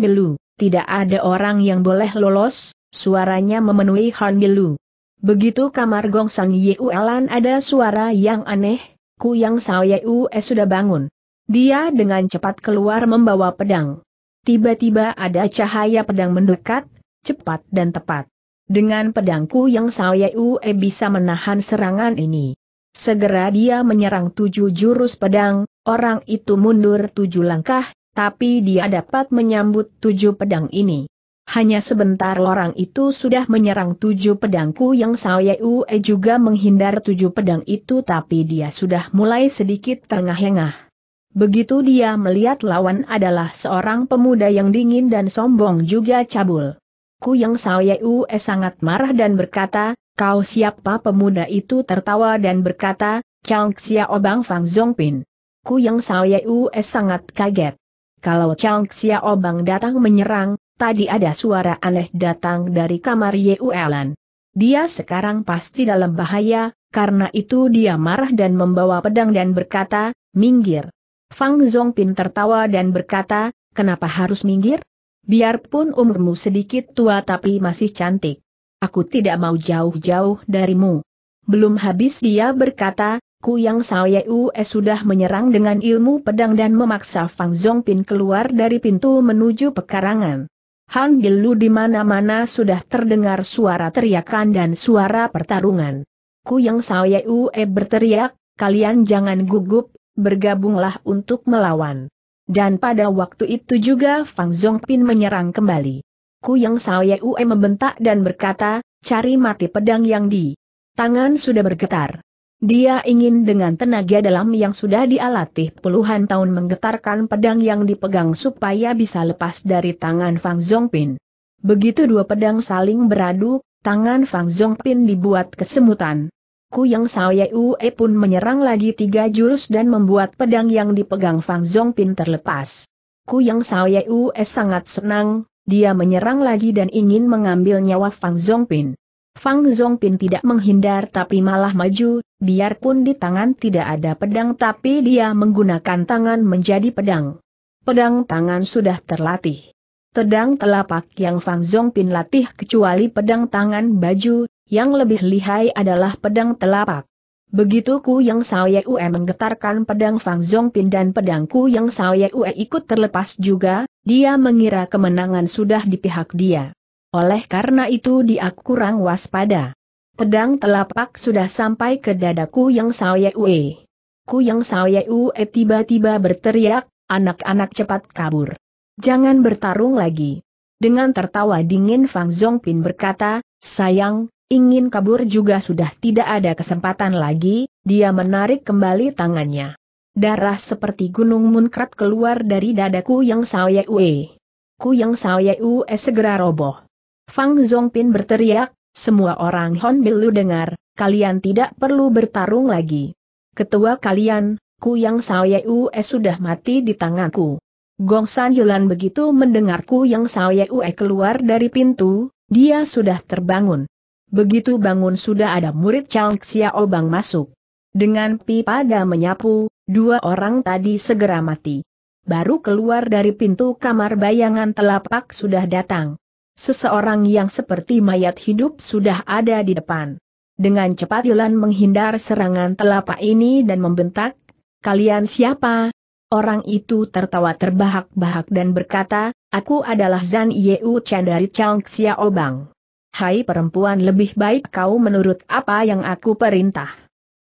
tidak ada orang yang boleh lolos, suaranya memenuhi Hon Begitu kamar Gong San Yeu Elan ada suara yang aneh, Ku Yang Sao Yeu sudah bangun. Dia dengan cepat keluar membawa pedang. Tiba-tiba ada cahaya pedang mendekat, cepat dan tepat. Dengan pedangku yang saya UE eh, bisa menahan serangan ini. Segera dia menyerang tujuh jurus pedang, orang itu mundur tujuh langkah, tapi dia dapat menyambut tujuh pedang ini. Hanya sebentar orang itu sudah menyerang tujuh pedangku yang saya UE eh, juga menghindar tujuh pedang itu tapi dia sudah mulai sedikit terengah-engah. Begitu dia melihat lawan adalah seorang pemuda yang dingin dan sombong juga cabul. Kuyang Saoye Ue sangat marah dan berkata, kau siapa pemuda itu tertawa dan berkata, Chang Xiao Bang Fang Zongpin. Kuyang Saoye Ue sangat kaget. Kalau Chang Xiao datang menyerang, tadi ada suara aneh datang dari kamar Yuelan. Dia sekarang pasti dalam bahaya, karena itu dia marah dan membawa pedang dan berkata, minggir. Fang Zongpin tertawa dan berkata, kenapa harus minggir? Biarpun umurmu sedikit tua tapi masih cantik. Aku tidak mau jauh-jauh darimu. Belum habis dia berkata, Ku Yang Saoye sudah menyerang dengan ilmu pedang dan memaksa Fang Zongpin keluar dari pintu menuju pekarangan. Han Bilu di mana-mana sudah terdengar suara teriakan dan suara pertarungan. Ku Yang Saoye UE berteriak, kalian jangan gugup, bergabunglah untuk melawan. Dan pada waktu itu juga Fang Zongpin menyerang kembali. yang Saoye Ue membentak dan berkata, cari mati pedang yang di tangan sudah bergetar. Dia ingin dengan tenaga dalam yang sudah dialatih puluhan tahun menggetarkan pedang yang dipegang supaya bisa lepas dari tangan Fang Zongpin. Begitu dua pedang saling beradu, tangan Fang Zongpin dibuat kesemutan. Kuyang Saoye Ue pun menyerang lagi tiga jurus dan membuat pedang yang dipegang Fang Zongpin terlepas. Kuyang Saoye Ue sangat senang, dia menyerang lagi dan ingin mengambil nyawa Fang Zongpin. Fang Zongpin tidak menghindar tapi malah maju, biarpun di tangan tidak ada pedang tapi dia menggunakan tangan menjadi pedang. Pedang tangan sudah terlatih. Pedang telapak yang Fang Zongpin latih kecuali pedang tangan baju, yang lebih lihai adalah pedang telapak. Begitu Ku Yang Saoye Ue menggetarkan pedang Fang Zongpin dan pedang Ku Yang Saoye Ue ikut terlepas juga, dia mengira kemenangan sudah di pihak dia. Oleh karena itu dia kurang waspada. Pedang telapak sudah sampai ke dadaku Yang Saoye Ue. Ku Yang Saoye Ue tiba-tiba berteriak, anak-anak cepat kabur. Jangan bertarung lagi. Dengan tertawa dingin Fang Zongpin berkata, sayang, Ingin kabur juga sudah tidak ada kesempatan lagi, dia menarik kembali tangannya. Darah seperti gunung munkrat keluar dari dadaku yang saya ue. Ku yang saya ue segera roboh. Fang Zongpin berteriak, semua orang Hon Bilu dengar, kalian tidak perlu bertarung lagi. Ketua kalian, ku yang saya ue sudah mati di tanganku. Gong San Yulan begitu mendengarku yang saya ue keluar dari pintu, dia sudah terbangun. Begitu bangun sudah ada murid Chang Xiao Bang masuk. Dengan pipa dan menyapu, dua orang tadi segera mati. Baru keluar dari pintu kamar bayangan telapak sudah datang. Seseorang yang seperti mayat hidup sudah ada di depan. Dengan cepat Yulan menghindar serangan telapak ini dan membentak, Kalian siapa? Orang itu tertawa terbahak-bahak dan berkata, Aku adalah Zan Yeu Chen dari Chang Xiaobang. Hai perempuan lebih baik kau menurut apa yang aku perintah.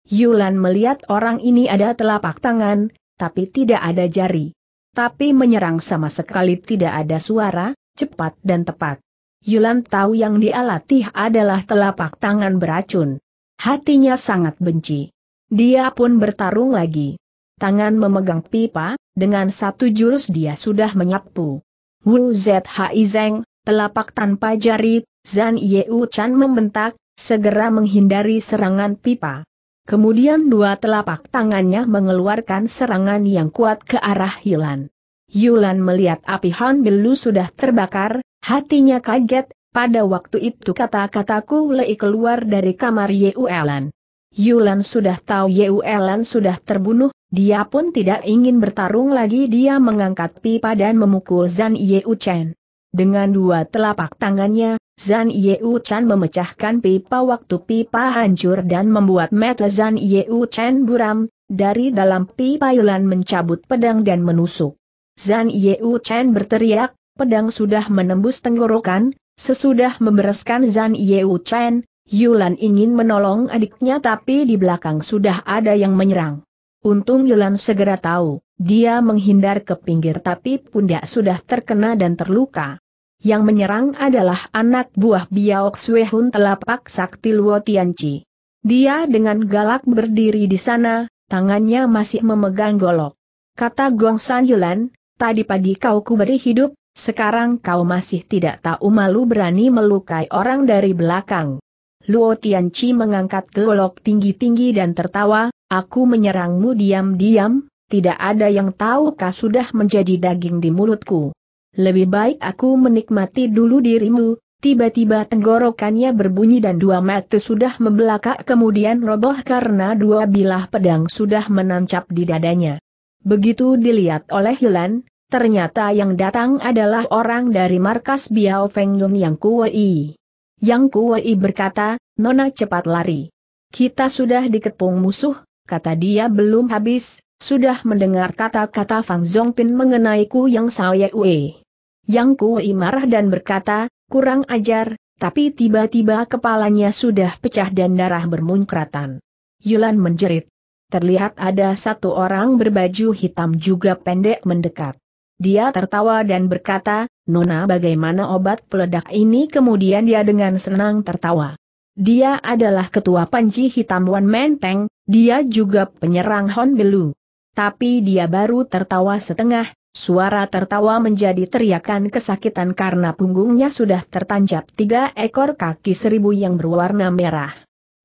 Yulan melihat orang ini ada telapak tangan, tapi tidak ada jari. Tapi menyerang sama sekali tidak ada suara, cepat dan tepat. Yulan tahu yang dia latih adalah telapak tangan beracun. Hatinya sangat benci. Dia pun bertarung lagi. Tangan memegang pipa, dengan satu jurus dia sudah menyapu. Wu Zhi Zeng, telapak tanpa jari, Zan Yeu Chan membentak, segera menghindari serangan pipa. Kemudian dua telapak tangannya mengeluarkan serangan yang kuat ke arah Yulan. Yulan melihat api Han Belu sudah terbakar, hatinya kaget, pada waktu itu kata-kataku lei keluar dari kamar Elan. Yulan sudah tahu Elan sudah terbunuh, dia pun tidak ingin bertarung lagi dia mengangkat pipa dan memukul Zan Yeu Chen. Dengan dua telapak tangannya, Zan Yeu Chan memecahkan pipa waktu pipa hancur dan membuat mata Zan Yeu Chan buram, dari dalam pipa Yulan mencabut pedang dan menusuk. Zan Yeu Chan berteriak, pedang sudah menembus tenggorokan, sesudah membereskan Zan Yeu Chan, Yulan ingin menolong adiknya tapi di belakang sudah ada yang menyerang. Untung Yulan segera tahu, dia menghindar ke pinggir tapi pundak sudah terkena dan terluka. Yang menyerang adalah anak buah Biao Xuehun telapak sakti Luo Tianci. Dia dengan galak berdiri di sana, tangannya masih memegang golok. Kata Gong San Yulan, tadi pagi kau kuberi hidup, sekarang kau masih tidak tahu malu berani melukai orang dari belakang. Luo Tianci mengangkat golok tinggi-tinggi dan tertawa, aku menyerangmu diam-diam, tidak ada yang tahu kau sudah menjadi daging di mulutku lebih baik aku menikmati dulu dirimu, tiba-tiba tenggorokannya berbunyi dan dua mata sudah membelakak kemudian roboh karena dua bilah pedang sudah menancap di dadanya. Begitu dilihat oleh Hilan, ternyata yang datang adalah orang dari markas Biao Feng Yun yang kuwei. Yang kuwei berkata, Nona cepat lari. Kita sudah dikepung musuh, kata dia belum habis, sudah mendengar kata-kata Fang Zhongpin mengenai ku yang Ye Wei. Yang Kui marah dan berkata, kurang ajar, tapi tiba-tiba kepalanya sudah pecah dan darah bermuncratan. Yulan menjerit. Terlihat ada satu orang berbaju hitam juga pendek mendekat. Dia tertawa dan berkata, Nona bagaimana obat peledak ini kemudian dia dengan senang tertawa. Dia adalah ketua panci hitam Wan Menteng, dia juga penyerang Hon Belu. Tapi dia baru tertawa setengah, Suara tertawa menjadi teriakan kesakitan karena punggungnya sudah tertancap tiga ekor kaki seribu yang berwarna merah.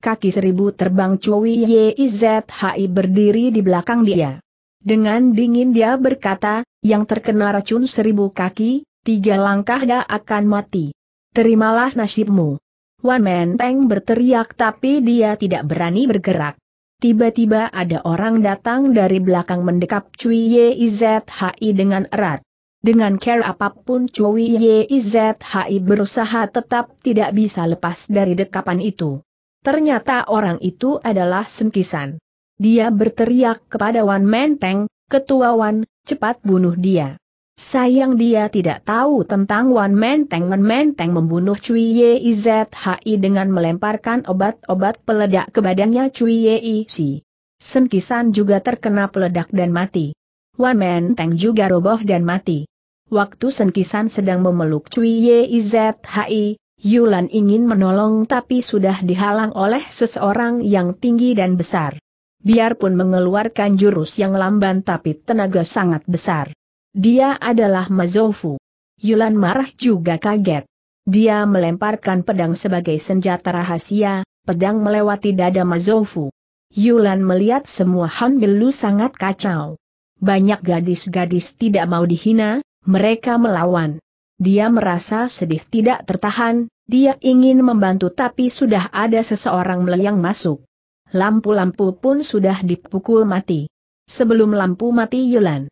Kaki seribu terbang Cui Yizhai berdiri di belakang dia. Dengan dingin dia berkata, yang terkena racun seribu kaki, tiga langkah dia akan mati. Terimalah nasibmu. Wan Menteng berteriak tapi dia tidak berani bergerak. Tiba-tiba ada orang datang dari belakang mendekap Cui Yizhi dengan erat. Dengan care apapun Cui Yizhi berusaha tetap tidak bisa lepas dari dekapan itu. Ternyata orang itu adalah Senkisan. Dia berteriak kepada Wan Menteng, Ketua Wan, cepat bunuh dia. Sayang dia tidak tahu tentang Wan Menteng Menteng membunuh Cui Ye Izhi dengan melemparkan obat-obat peledak ke badannya Cui Ye Yizi. Senkisan juga terkena peledak dan mati. Wan Menteng juga roboh dan mati. Waktu Senkisan sedang memeluk Cui Ye Izhi, Yulan ingin menolong tapi sudah dihalang oleh seseorang yang tinggi dan besar. Biarpun mengeluarkan jurus yang lamban tapi tenaga sangat besar. Dia adalah Mazofu. Yulan marah juga kaget. Dia melemparkan pedang sebagai senjata rahasia, pedang melewati dada Mazofu. Yulan melihat semua Hanbilu sangat kacau. Banyak gadis-gadis tidak mau dihina, mereka melawan. Dia merasa sedih tidak tertahan, dia ingin membantu tapi sudah ada seseorang meleyang masuk. Lampu-lampu pun sudah dipukul mati. Sebelum lampu mati Yulan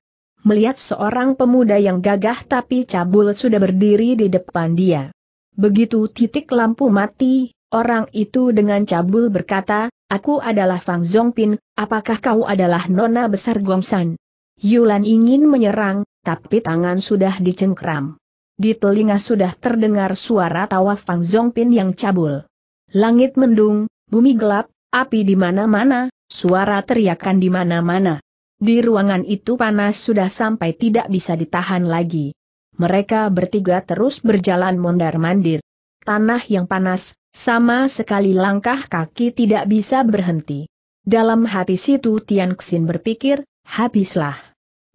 melihat seorang pemuda yang gagah tapi cabul sudah berdiri di depan dia. Begitu titik lampu mati, orang itu dengan cabul berkata, Aku adalah Fang Zongpin, apakah kau adalah nona besar Gongsan? Yulan ingin menyerang, tapi tangan sudah dicengkram. Di telinga sudah terdengar suara tawa Fang Zongpin yang cabul. Langit mendung, bumi gelap, api di mana-mana, suara teriakan di mana-mana. Di ruangan itu panas sudah sampai tidak bisa ditahan lagi. Mereka bertiga terus berjalan mondar-mandir. Tanah yang panas, sama sekali langkah kaki tidak bisa berhenti. Dalam hati situ Tian Xin berpikir, habislah.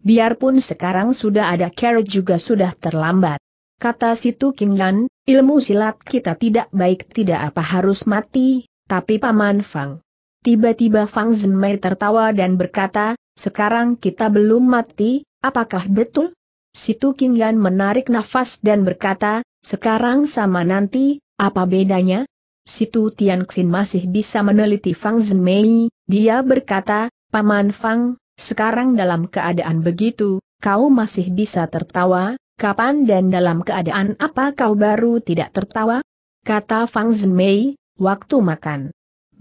Biarpun sekarang sudah ada carrot juga sudah terlambat. Kata situ King Lan, ilmu silat kita tidak baik tidak apa harus mati, tapi Paman Fang. Tiba-tiba Fang Zhenmei tertawa dan berkata, sekarang kita belum mati, apakah betul? Situ Qingyan menarik nafas dan berkata, sekarang sama nanti, apa bedanya? Situ Tianxin masih bisa meneliti Fang Zhenmei, dia berkata, Paman Fang, sekarang dalam keadaan begitu, kau masih bisa tertawa, kapan dan dalam keadaan apa kau baru tidak tertawa? Kata Fang Zhenmei, waktu makan.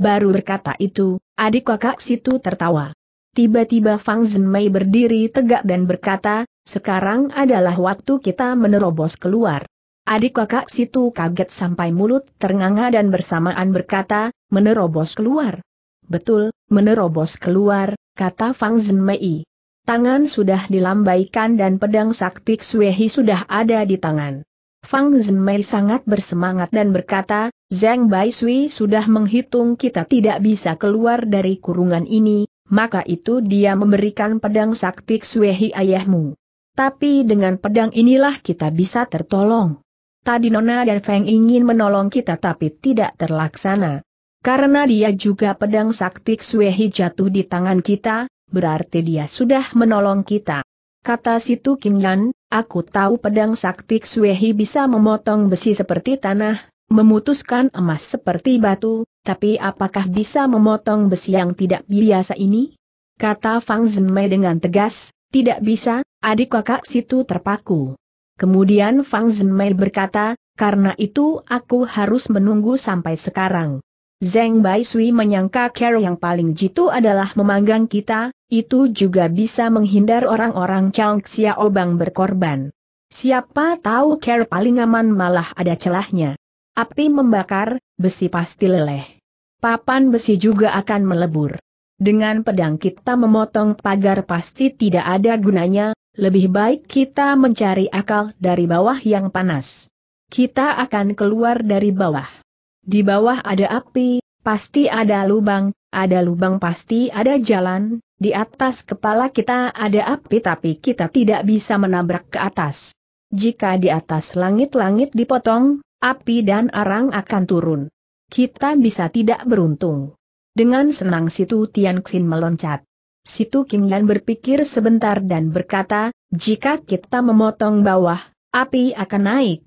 Baru berkata itu, adik kakak situ tertawa. Tiba-tiba Fang Zhenmei berdiri tegak dan berkata, sekarang adalah waktu kita menerobos keluar. Adik kakak situ kaget sampai mulut ternganga dan bersamaan berkata, menerobos keluar. Betul, menerobos keluar, kata Fang Zhenmei. Tangan sudah dilambaikan dan pedang sakti Xuehi sudah ada di tangan. Fang Zhenmei sangat bersemangat dan berkata, Zhang Baisui sudah menghitung kita tidak bisa keluar dari kurungan ini, maka itu dia memberikan pedang sakti Xuehi ayahmu. Tapi dengan pedang inilah kita bisa tertolong. Tadi Nona dan Feng ingin menolong kita tapi tidak terlaksana. Karena dia juga pedang sakti Xuehi jatuh di tangan kita, berarti dia sudah menolong kita kata Situ Lan, aku tahu pedang sakti Xuehi bisa memotong besi seperti tanah, memutuskan emas seperti batu, tapi apakah bisa memotong besi yang tidak biasa ini? Kata Fang Zhenmei dengan tegas, tidak bisa, adik kakak Situ terpaku. Kemudian Fang Zhenmei berkata, karena itu aku harus menunggu sampai sekarang. Zeng Bai Sui menyangka cara yang paling jitu adalah memanggang kita, itu juga bisa menghindar orang-orang Chang Xiao Bang berkorban. Siapa tahu Carol paling aman malah ada celahnya. Api membakar, besi pasti leleh. Papan besi juga akan melebur. Dengan pedang kita memotong pagar pasti tidak ada gunanya, lebih baik kita mencari akal dari bawah yang panas. Kita akan keluar dari bawah. Di bawah ada api, pasti ada lubang, ada lubang pasti ada jalan, di atas kepala kita ada api tapi kita tidak bisa menabrak ke atas. Jika di atas langit-langit dipotong, api dan arang akan turun. Kita bisa tidak beruntung. Dengan senang situ Tianxin meloncat. Situ Yan berpikir sebentar dan berkata, jika kita memotong bawah, api akan naik,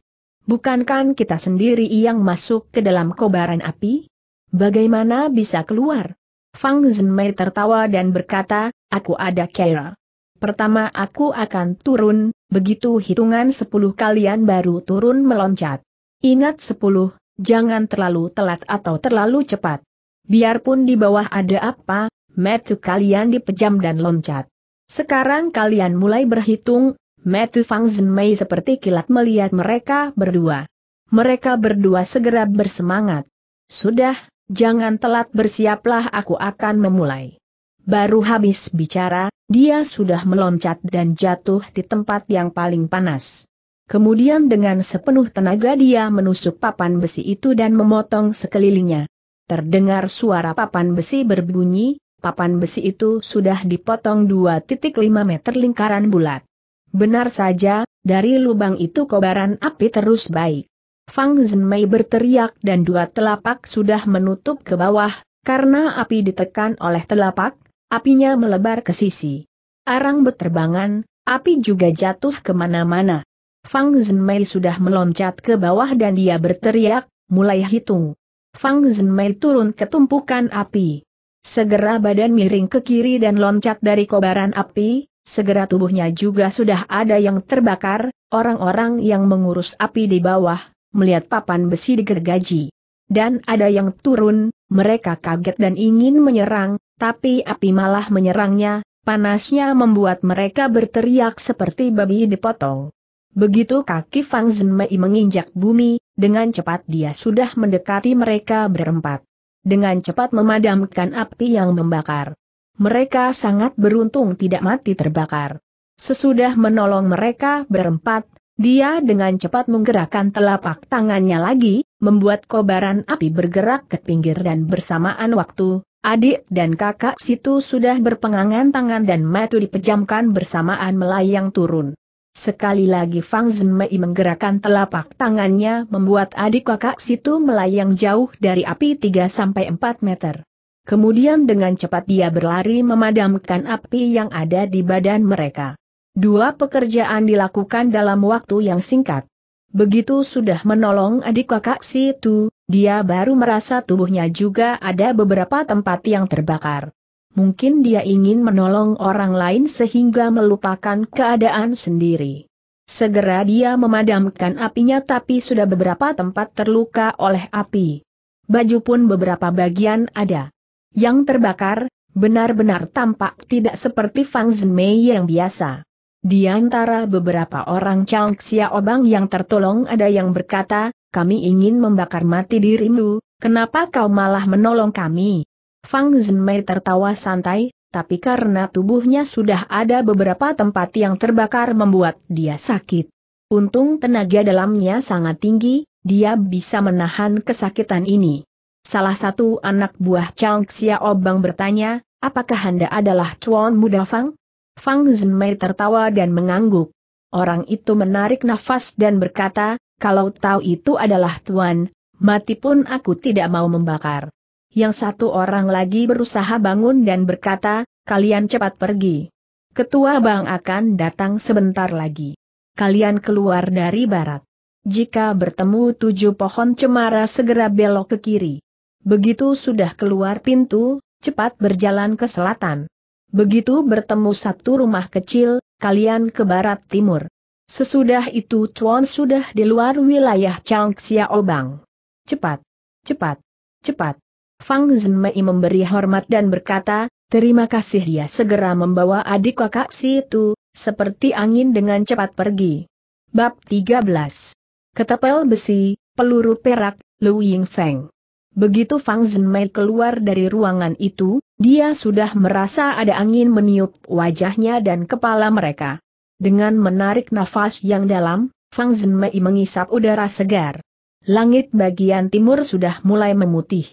Bukankan kita sendiri yang masuk ke dalam kobaran api? Bagaimana bisa keluar? Fang Zhenmei tertawa dan berkata, aku ada kera. Pertama aku akan turun, begitu hitungan sepuluh kalian baru turun meloncat. Ingat sepuluh, jangan terlalu telat atau terlalu cepat. Biarpun di bawah ada apa, metu kalian dipejam dan loncat. Sekarang kalian mulai berhitung, Metu Fang Zenmei seperti kilat melihat mereka berdua. Mereka berdua segera bersemangat. Sudah, jangan telat bersiaplah aku akan memulai. Baru habis bicara, dia sudah meloncat dan jatuh di tempat yang paling panas. Kemudian dengan sepenuh tenaga dia menusuk papan besi itu dan memotong sekelilingnya. Terdengar suara papan besi berbunyi, papan besi itu sudah dipotong 2.5 meter lingkaran bulat. Benar saja, dari lubang itu kobaran api terus baik. Fang Zhenmei berteriak dan dua telapak sudah menutup ke bawah, karena api ditekan oleh telapak, apinya melebar ke sisi. Arang berterbangan, api juga jatuh kemana-mana. Fang Zhenmei sudah meloncat ke bawah dan dia berteriak, mulai hitung. Fang Zhenmei turun ke tumpukan api. Segera badan miring ke kiri dan loncat dari kobaran api, Segera tubuhnya juga sudah ada yang terbakar, orang-orang yang mengurus api di bawah, melihat papan besi digergaji. Dan ada yang turun, mereka kaget dan ingin menyerang, tapi api malah menyerangnya, panasnya membuat mereka berteriak seperti babi dipotong. Begitu kaki Fang Zenmei menginjak bumi, dengan cepat dia sudah mendekati mereka berempat. Dengan cepat memadamkan api yang membakar. Mereka sangat beruntung tidak mati terbakar. Sesudah menolong mereka berempat, dia dengan cepat menggerakkan telapak tangannya lagi, membuat kobaran api bergerak ke pinggir dan bersamaan waktu, adik dan kakak situ sudah berpengangan tangan dan matu dipejamkan bersamaan melayang turun. Sekali lagi Fang Zhenmei menggerakkan telapak tangannya membuat adik kakak situ melayang jauh dari api 3-4 meter. Kemudian dengan cepat dia berlari memadamkan api yang ada di badan mereka. Dua pekerjaan dilakukan dalam waktu yang singkat. Begitu sudah menolong adik kakak si situ, dia baru merasa tubuhnya juga ada beberapa tempat yang terbakar. Mungkin dia ingin menolong orang lain sehingga melupakan keadaan sendiri. Segera dia memadamkan apinya tapi sudah beberapa tempat terluka oleh api. Baju pun beberapa bagian ada. Yang terbakar, benar-benar tampak tidak seperti Fang Zhenmei yang biasa. Di antara beberapa orang Chang Xiaobang yang tertolong ada yang berkata, kami ingin membakar mati dirimu, kenapa kau malah menolong kami? Fang Zhenmei tertawa santai, tapi karena tubuhnya sudah ada beberapa tempat yang terbakar membuat dia sakit. Untung tenaga dalamnya sangat tinggi, dia bisa menahan kesakitan ini. Salah satu anak buah Chang Xiao Bang bertanya, apakah Anda adalah Chuan Muda Fang? Fang Zhenmei tertawa dan mengangguk. Orang itu menarik nafas dan berkata, kalau tahu itu adalah Tuan, mati pun aku tidak mau membakar. Yang satu orang lagi berusaha bangun dan berkata, kalian cepat pergi. Ketua Bang akan datang sebentar lagi. Kalian keluar dari barat. Jika bertemu tujuh pohon cemara segera belok ke kiri. Begitu sudah keluar pintu, cepat berjalan ke selatan. Begitu bertemu satu rumah kecil, kalian ke barat timur. Sesudah itu Chuan sudah di luar wilayah Changxiaobang. Cepat, cepat, cepat. Fang Zhenmei memberi hormat dan berkata, terima kasih dia segera membawa adik kakak si itu, seperti angin dengan cepat pergi. Bab 13. Ketepel besi, peluru perak, Lu Ying Feng. Begitu Fang Zhenmei keluar dari ruangan itu, dia sudah merasa ada angin meniup wajahnya dan kepala mereka. Dengan menarik nafas yang dalam, Fang Zhenmei mengisap udara segar. Langit bagian timur sudah mulai memutih.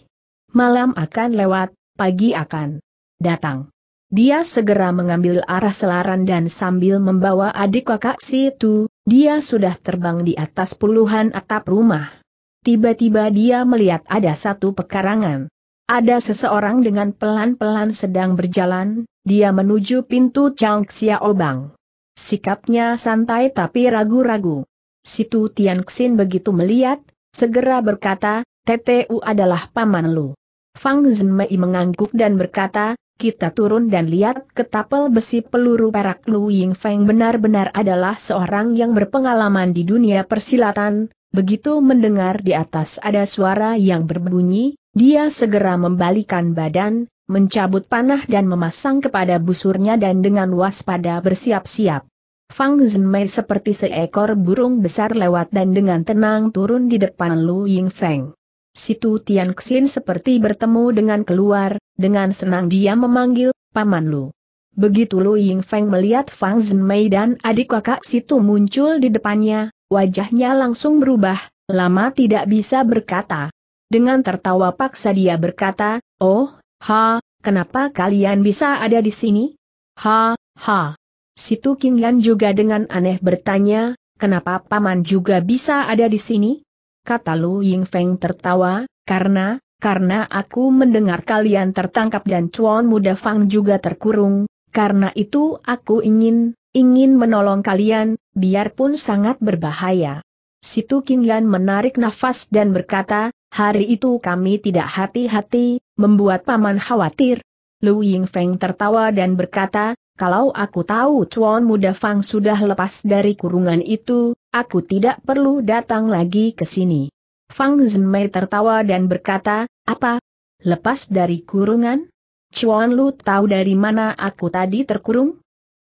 Malam akan lewat, pagi akan datang. Dia segera mengambil arah selaran dan sambil membawa adik kakak situ, dia sudah terbang di atas puluhan atap rumah. Tiba-tiba dia melihat ada satu pekarangan. Ada seseorang dengan pelan-pelan sedang berjalan, dia menuju pintu Chang Xiaobang. Sikapnya santai tapi ragu-ragu. Situ Tianxin begitu melihat, segera berkata, TTU adalah paman lu. Fang Zhenmei mengangguk dan berkata, kita turun dan lihat ketapel besi peluru perak Lu Ying Feng benar-benar adalah seorang yang berpengalaman di dunia persilatan, Begitu mendengar di atas ada suara yang berbunyi, dia segera membalikan badan, mencabut panah dan memasang kepada busurnya dan dengan waspada bersiap-siap. Fang Zhenmei seperti seekor burung besar lewat dan dengan tenang turun di depan Lu Ying Feng. Situ Tian Xin seperti bertemu dengan keluar, dengan senang dia memanggil, Paman Lu. Begitu Lu Ying Feng melihat Fang Zhenmei dan adik kakak situ muncul di depannya, Wajahnya langsung berubah, lama tidak bisa berkata. Dengan tertawa paksa dia berkata, Oh, ha, kenapa kalian bisa ada di sini? Ha, ha. Situ Yan juga dengan aneh bertanya, kenapa paman juga bisa ada di sini? Kata Lu Ying Feng tertawa, karena, karena aku mendengar kalian tertangkap dan Chuan Muda Fang juga terkurung, karena itu aku ingin, ingin menolong kalian, biarpun sangat berbahaya. Situ Kinglan menarik nafas dan berkata, hari itu kami tidak hati-hati, membuat paman khawatir. Lu Ying Feng tertawa dan berkata, kalau aku tahu Chuan Muda Fang sudah lepas dari kurungan itu, aku tidak perlu datang lagi ke sini. Fang Zhenmei tertawa dan berkata, apa? Lepas dari kurungan? Chuan Lu tahu dari mana aku tadi terkurung?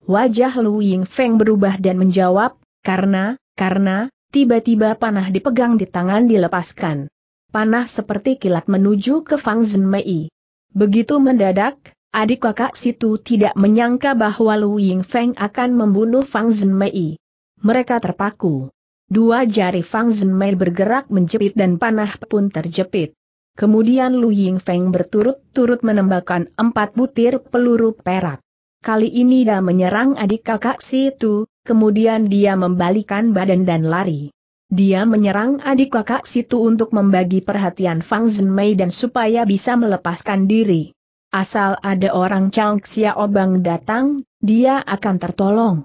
Wajah Lu Ying Feng berubah dan menjawab, karena, karena, tiba-tiba panah dipegang di tangan dilepaskan. Panah seperti kilat menuju ke Fang Zhen Mei. Begitu mendadak, adik kakak situ tidak menyangka bahwa Lu Ying Feng akan membunuh Fang Zhen Mei. Mereka terpaku. Dua jari Fang Zhen Mei bergerak menjepit dan panah pun terjepit. Kemudian Lu Ying Feng berturut-turut menembakkan empat butir peluru perak. Kali ini dia menyerang adik kakak situ, kemudian dia membalikan badan dan lari. Dia menyerang adik kakak situ untuk membagi perhatian Fang Zhenmei dan supaya bisa melepaskan diri. Asal ada orang Chang Xiaobang datang, dia akan tertolong.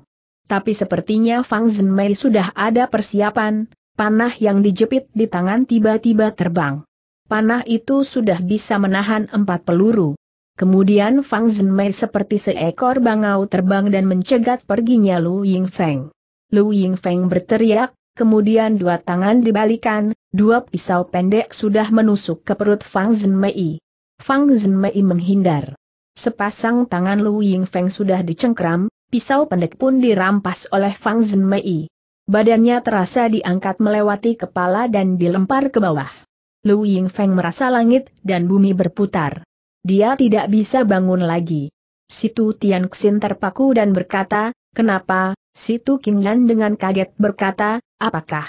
Tapi sepertinya Fang Zhenmei sudah ada persiapan, panah yang dijepit di tangan tiba-tiba terbang. Panah itu sudah bisa menahan empat peluru. Kemudian Fang Zhenmei seperti seekor bangau terbang dan mencegat perginya Lu Ying Feng. Lu Ying Feng berteriak, kemudian dua tangan dibalikan, dua pisau pendek sudah menusuk ke perut Fang Zhenmei. Fang Zhenmei menghindar. Sepasang tangan Lu Ying Feng sudah dicengkram, pisau pendek pun dirampas oleh Fang Zhenmei. Badannya terasa diangkat melewati kepala dan dilempar ke bawah. Lu Ying Feng merasa langit dan bumi berputar. Dia tidak bisa bangun lagi. Situ Tian Xin terpaku dan berkata, kenapa, Situ Yan dengan kaget berkata, apakah?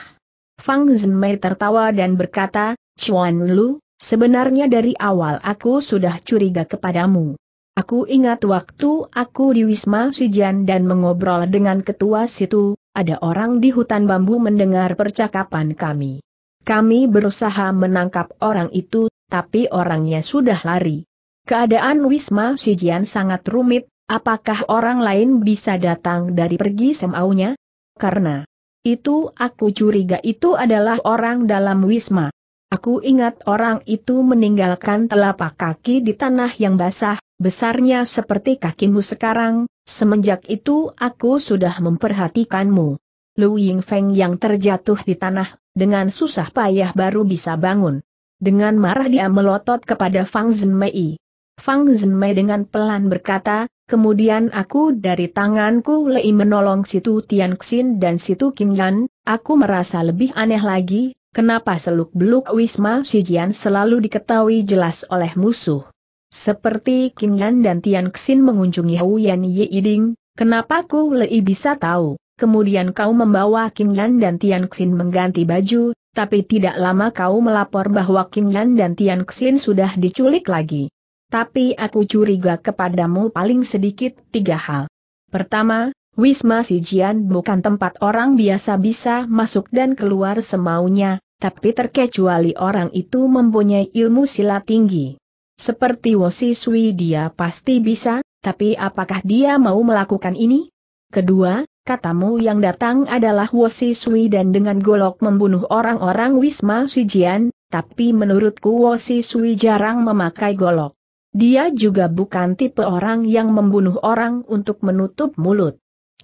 Fang Zhenmei tertawa dan berkata, Chuan Lu, sebenarnya dari awal aku sudah curiga kepadamu. Aku ingat waktu aku di Wisma Sijian dan mengobrol dengan ketua situ, ada orang di hutan bambu mendengar percakapan kami. Kami berusaha menangkap orang itu, tapi orangnya sudah lari. Keadaan Wisma Sijian sangat rumit, apakah orang lain bisa datang dari pergi semaunya? Karena itu aku curiga itu adalah orang dalam Wisma. Aku ingat orang itu meninggalkan telapak kaki di tanah yang basah, besarnya seperti kakimu sekarang, semenjak itu aku sudah memperhatikanmu. Lu Ying Feng yang terjatuh di tanah, dengan susah payah baru bisa bangun. Dengan marah dia melotot kepada Fang Zhenmei. Fang Zhenmei dengan pelan berkata, kemudian aku dari tanganku Lei menolong situ Tian Tianxin dan situ Qinglan, aku merasa lebih aneh lagi, kenapa seluk-beluk Wisma Sijian selalu diketahui jelas oleh musuh. Seperti Qinglan dan Tian Tianxin mengunjungi Huyan Yiding, kenapa ku Lei bisa tahu? Kemudian kau membawa Qinglan dan Tian Tianxin mengganti baju, tapi tidak lama kau melapor bahwa Qinglan dan Tian Tianxin sudah diculik lagi. Tapi aku curiga kepadamu paling sedikit tiga hal. Pertama, Wisma Sijian bukan tempat orang biasa bisa masuk dan keluar semaunya, tapi terkecuali orang itu mempunyai ilmu silat tinggi. Seperti Wosi Sui dia pasti bisa, tapi apakah dia mau melakukan ini? Kedua, katamu yang datang adalah Wosi Sui dan dengan golok membunuh orang-orang Wisma Sijian, tapi menurutku Wosi Sui jarang memakai golok. Dia juga bukan tipe orang yang membunuh orang untuk menutup mulut.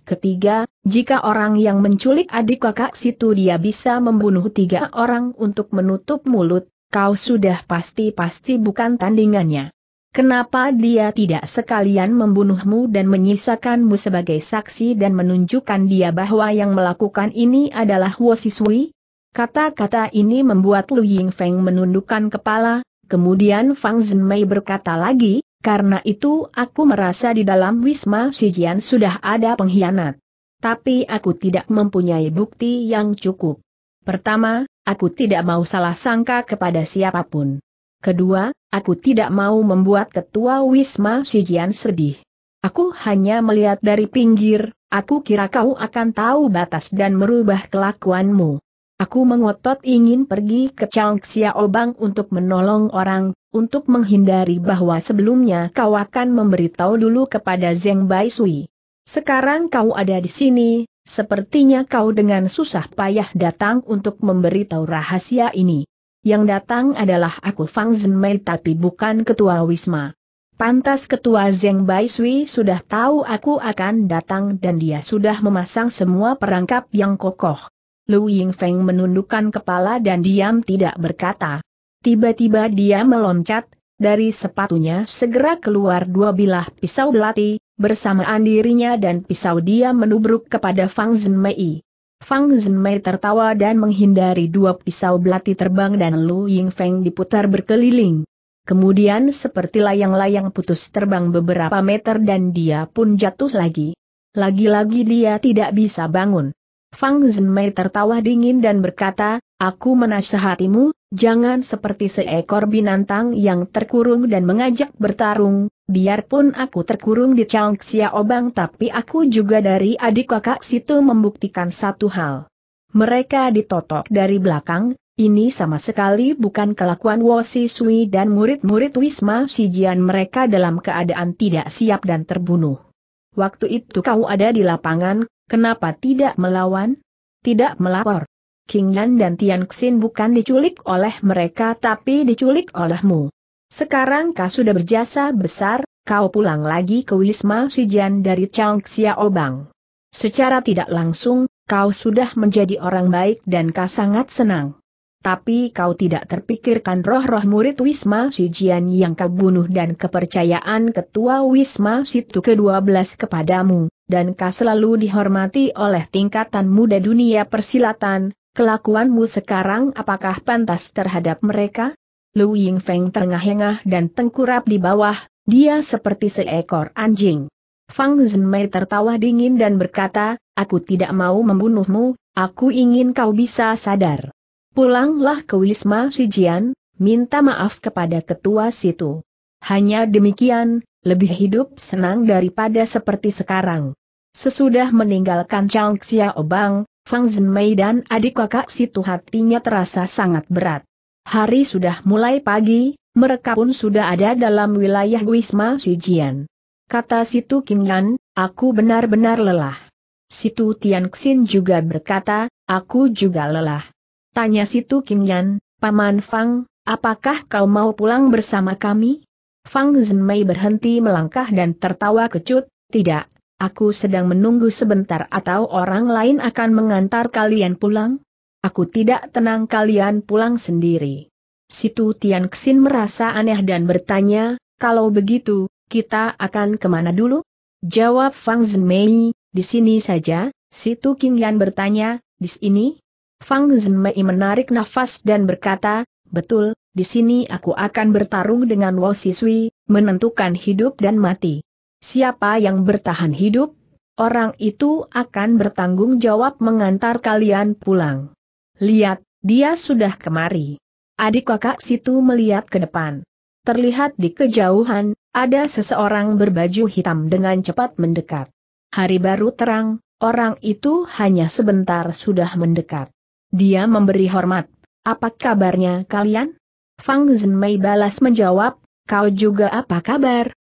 Ketiga, jika orang yang menculik adik kakak situ dia bisa membunuh tiga orang untuk menutup mulut, kau sudah pasti-pasti bukan tandingannya. Kenapa dia tidak sekalian membunuhmu dan menyisakanmu sebagai saksi dan menunjukkan dia bahwa yang melakukan ini adalah Wosiswi? Kata-kata ini membuat Lu Yingfeng menundukkan kepala, Kemudian Fang Zhenmei berkata lagi, karena itu aku merasa di dalam Wisma Sijian sudah ada pengkhianat. Tapi aku tidak mempunyai bukti yang cukup. Pertama, aku tidak mau salah sangka kepada siapapun. Kedua, aku tidak mau membuat ketua Wisma Sijian sedih. Aku hanya melihat dari pinggir, aku kira kau akan tahu batas dan merubah kelakuanmu. Aku mengotot ingin pergi ke Changxia Obang untuk menolong orang, untuk menghindari bahwa sebelumnya kau akan memberitahu dulu kepada Zeng Bai Sui. Sekarang kau ada di sini, sepertinya kau dengan susah payah datang untuk memberitahu rahasia ini. Yang datang adalah aku Fang Zhenmei tapi bukan ketua Wisma. Pantas ketua Zeng Bai Sui sudah tahu aku akan datang dan dia sudah memasang semua perangkap yang kokoh. Lu Feng menundukkan kepala dan diam tidak berkata. Tiba-tiba dia meloncat, dari sepatunya segera keluar dua bilah pisau belati, bersamaan dirinya dan pisau dia menubruk kepada Fang Zhenmei. Fang Zhenmei tertawa dan menghindari dua pisau belati terbang dan Lu Feng diputar berkeliling. Kemudian seperti layang-layang putus terbang beberapa meter dan dia pun jatuh lagi. Lagi-lagi dia tidak bisa bangun. Fang Zhenmei tertawa dingin dan berkata, aku menasehatimu, jangan seperti seekor binatang yang terkurung dan mengajak bertarung, biarpun aku terkurung di Changxia Obang tapi aku juga dari adik kakak situ membuktikan satu hal. Mereka ditotok dari belakang, ini sama sekali bukan kelakuan Wosi Sui dan murid-murid Wisma Sijian mereka dalam keadaan tidak siap dan terbunuh. Waktu itu kau ada di lapangan, kenapa tidak melawan? Tidak melapor. King Yan dan Tian Xin bukan diculik oleh mereka tapi diculik olehmu. Sekarang kau sudah berjasa besar, kau pulang lagi ke Wisma Sijian dari Chang Xiaobang. Secara tidak langsung, kau sudah menjadi orang baik dan kau sangat senang tapi kau tidak terpikirkan roh-roh murid Wisma Sijian yang kau bunuh dan kepercayaan ketua Wisma Situ ke-12 kepadamu, dan kau selalu dihormati oleh tingkatan muda dunia persilatan, kelakuanmu sekarang apakah pantas terhadap mereka? Lu Ying Feng terengah-engah dan tengkurap di bawah, dia seperti seekor anjing. Fang Zhenmei tertawa dingin dan berkata, aku tidak mau membunuhmu, aku ingin kau bisa sadar. Pulanglah ke Wisma Sijian, minta maaf kepada ketua situ. Hanya demikian, lebih hidup senang daripada seperti sekarang. Sesudah meninggalkan Chang Xiaobang, Fang Zhenmei dan adik kakak situ hatinya terasa sangat berat. Hari sudah mulai pagi, mereka pun sudah ada dalam wilayah Wisma Sijian. Kata Situ King Qingyan, aku benar-benar lelah. Situ Tianxin juga berkata, aku juga lelah. Tanya situ yan Paman Fang, apakah kau mau pulang bersama kami? Fang Zhenmei berhenti melangkah dan tertawa kecut, tidak, aku sedang menunggu sebentar atau orang lain akan mengantar kalian pulang? Aku tidak tenang kalian pulang sendiri. Situ Tian Xin merasa aneh dan bertanya, kalau begitu, kita akan kemana dulu? Jawab Fang Zhenmei, di sini saja, Situ king yan bertanya, di sini? Fang Zhenmei menarik nafas dan berkata, betul, di sini aku akan bertarung dengan Wo Siswi, menentukan hidup dan mati. Siapa yang bertahan hidup, orang itu akan bertanggung jawab mengantar kalian pulang. Lihat, dia sudah kemari. Adik kakak situ melihat ke depan. Terlihat di kejauhan, ada seseorang berbaju hitam dengan cepat mendekat. Hari baru terang, orang itu hanya sebentar sudah mendekat. Dia memberi hormat. Apa kabarnya kalian? Fang Zhenmei balas menjawab, kau juga apa kabar?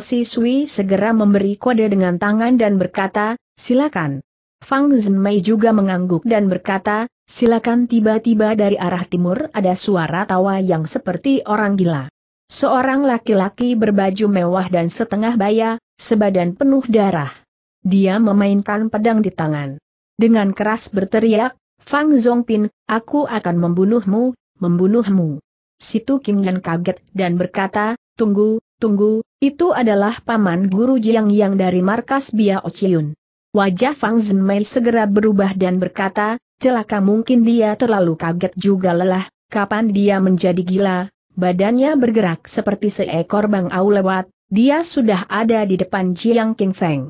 Si Sui segera memberi kode dengan tangan dan berkata, silakan. Fang Zhenmei juga mengangguk dan berkata, silakan tiba-tiba dari arah timur ada suara tawa yang seperti orang gila. Seorang laki-laki berbaju mewah dan setengah baya, sebadan penuh darah. Dia memainkan pedang di tangan. Dengan keras berteriak, Fang Zongpin, aku akan membunuhmu, membunuhmu. Situ dan kaget dan berkata, tunggu, tunggu, itu adalah paman guru Jiang yang dari markas Bia Ociyun. Wajah Fang Zhenmei segera berubah dan berkata, celaka mungkin dia terlalu kaget juga lelah, kapan dia menjadi gila, badannya bergerak seperti seekor bangau lewat, dia sudah ada di depan Jiang King Feng.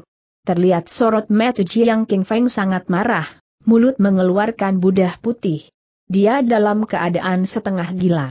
Terlihat sorot mata Jiang King Feng sangat marah, mulut mengeluarkan budah putih. Dia dalam keadaan setengah gila.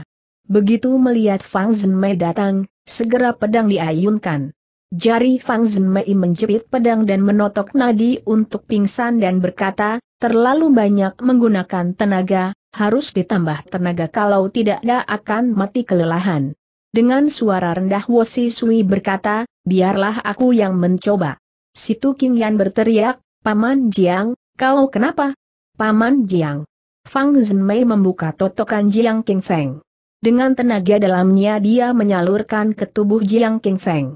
Begitu melihat Fang Zhenmei datang, segera pedang diayunkan. Jari Fang Zhenmei menjepit pedang dan menotok nadi untuk pingsan dan berkata, terlalu banyak menggunakan tenaga, harus ditambah tenaga kalau tidak dia akan mati kelelahan. Dengan suara rendah Wosi Sui berkata, biarlah aku yang mencoba. Situ Yan berteriak, Paman Jiang, Kau kenapa? Paman Jiang. Fang Zhenmei membuka totokan Jiang King Feng. Dengan tenaga dalamnya dia menyalurkan ke tubuh Jiang King Feng.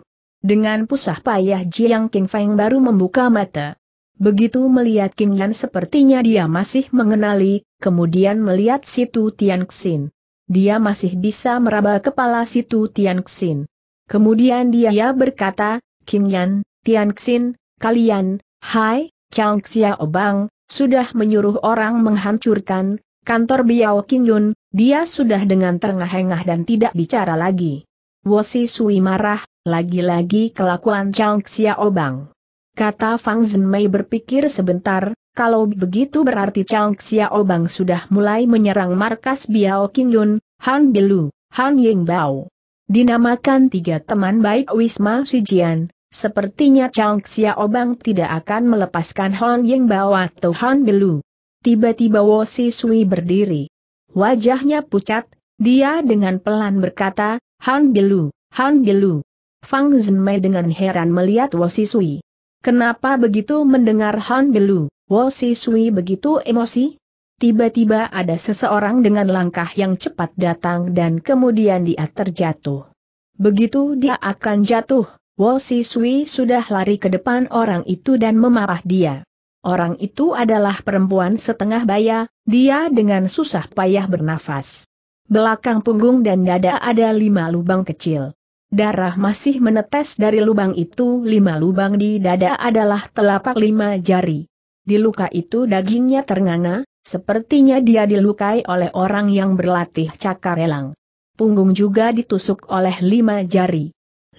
Dengan pusah payah Jiang King Feng baru membuka mata. Begitu melihat King Yan sepertinya dia masih mengenali, kemudian melihat Situ Tian Xin. Dia masih bisa meraba kepala Situ Tian Xin. Kemudian dia berkata, King Yan, Tian Xin, kalian, hai, Chang Xiao Bang, sudah menyuruh orang menghancurkan kantor Biao Yun, dia sudah dengan terengah-engah dan tidak bicara lagi. Wosi Sui marah, lagi-lagi kelakuan Chang Xiao Bang. Kata Fang Zhenmei berpikir sebentar, kalau begitu berarti Chang Xiao Bang sudah mulai menyerang markas Biao Yun, Han Bilu, Han Ying Bao. Dinamakan tiga teman baik Wisma Sijian, Sepertinya Chang Xiaobang tidak akan melepaskan Hon Ying bawa Tuhan Belu. Tiba-tiba Wo Si Sui berdiri. Wajahnya pucat, dia dengan pelan berkata, Han Belu, Han Belu. Fang Zhenmei dengan heran melihat Wo Si Sui. Kenapa begitu mendengar Han Belu, Wo Si Sui begitu emosi? Tiba-tiba ada seseorang dengan langkah yang cepat datang dan kemudian dia terjatuh. Begitu dia akan jatuh, Wo Si Sui sudah lari ke depan orang itu dan memarah dia. Orang itu adalah perempuan setengah baya, dia dengan susah payah bernafas. Belakang punggung dan dada ada lima lubang kecil. Darah masih menetes dari lubang itu lima lubang di dada adalah telapak lima jari. Di luka itu dagingnya ternganga, sepertinya dia dilukai oleh orang yang berlatih cakar elang. Punggung juga ditusuk oleh lima jari.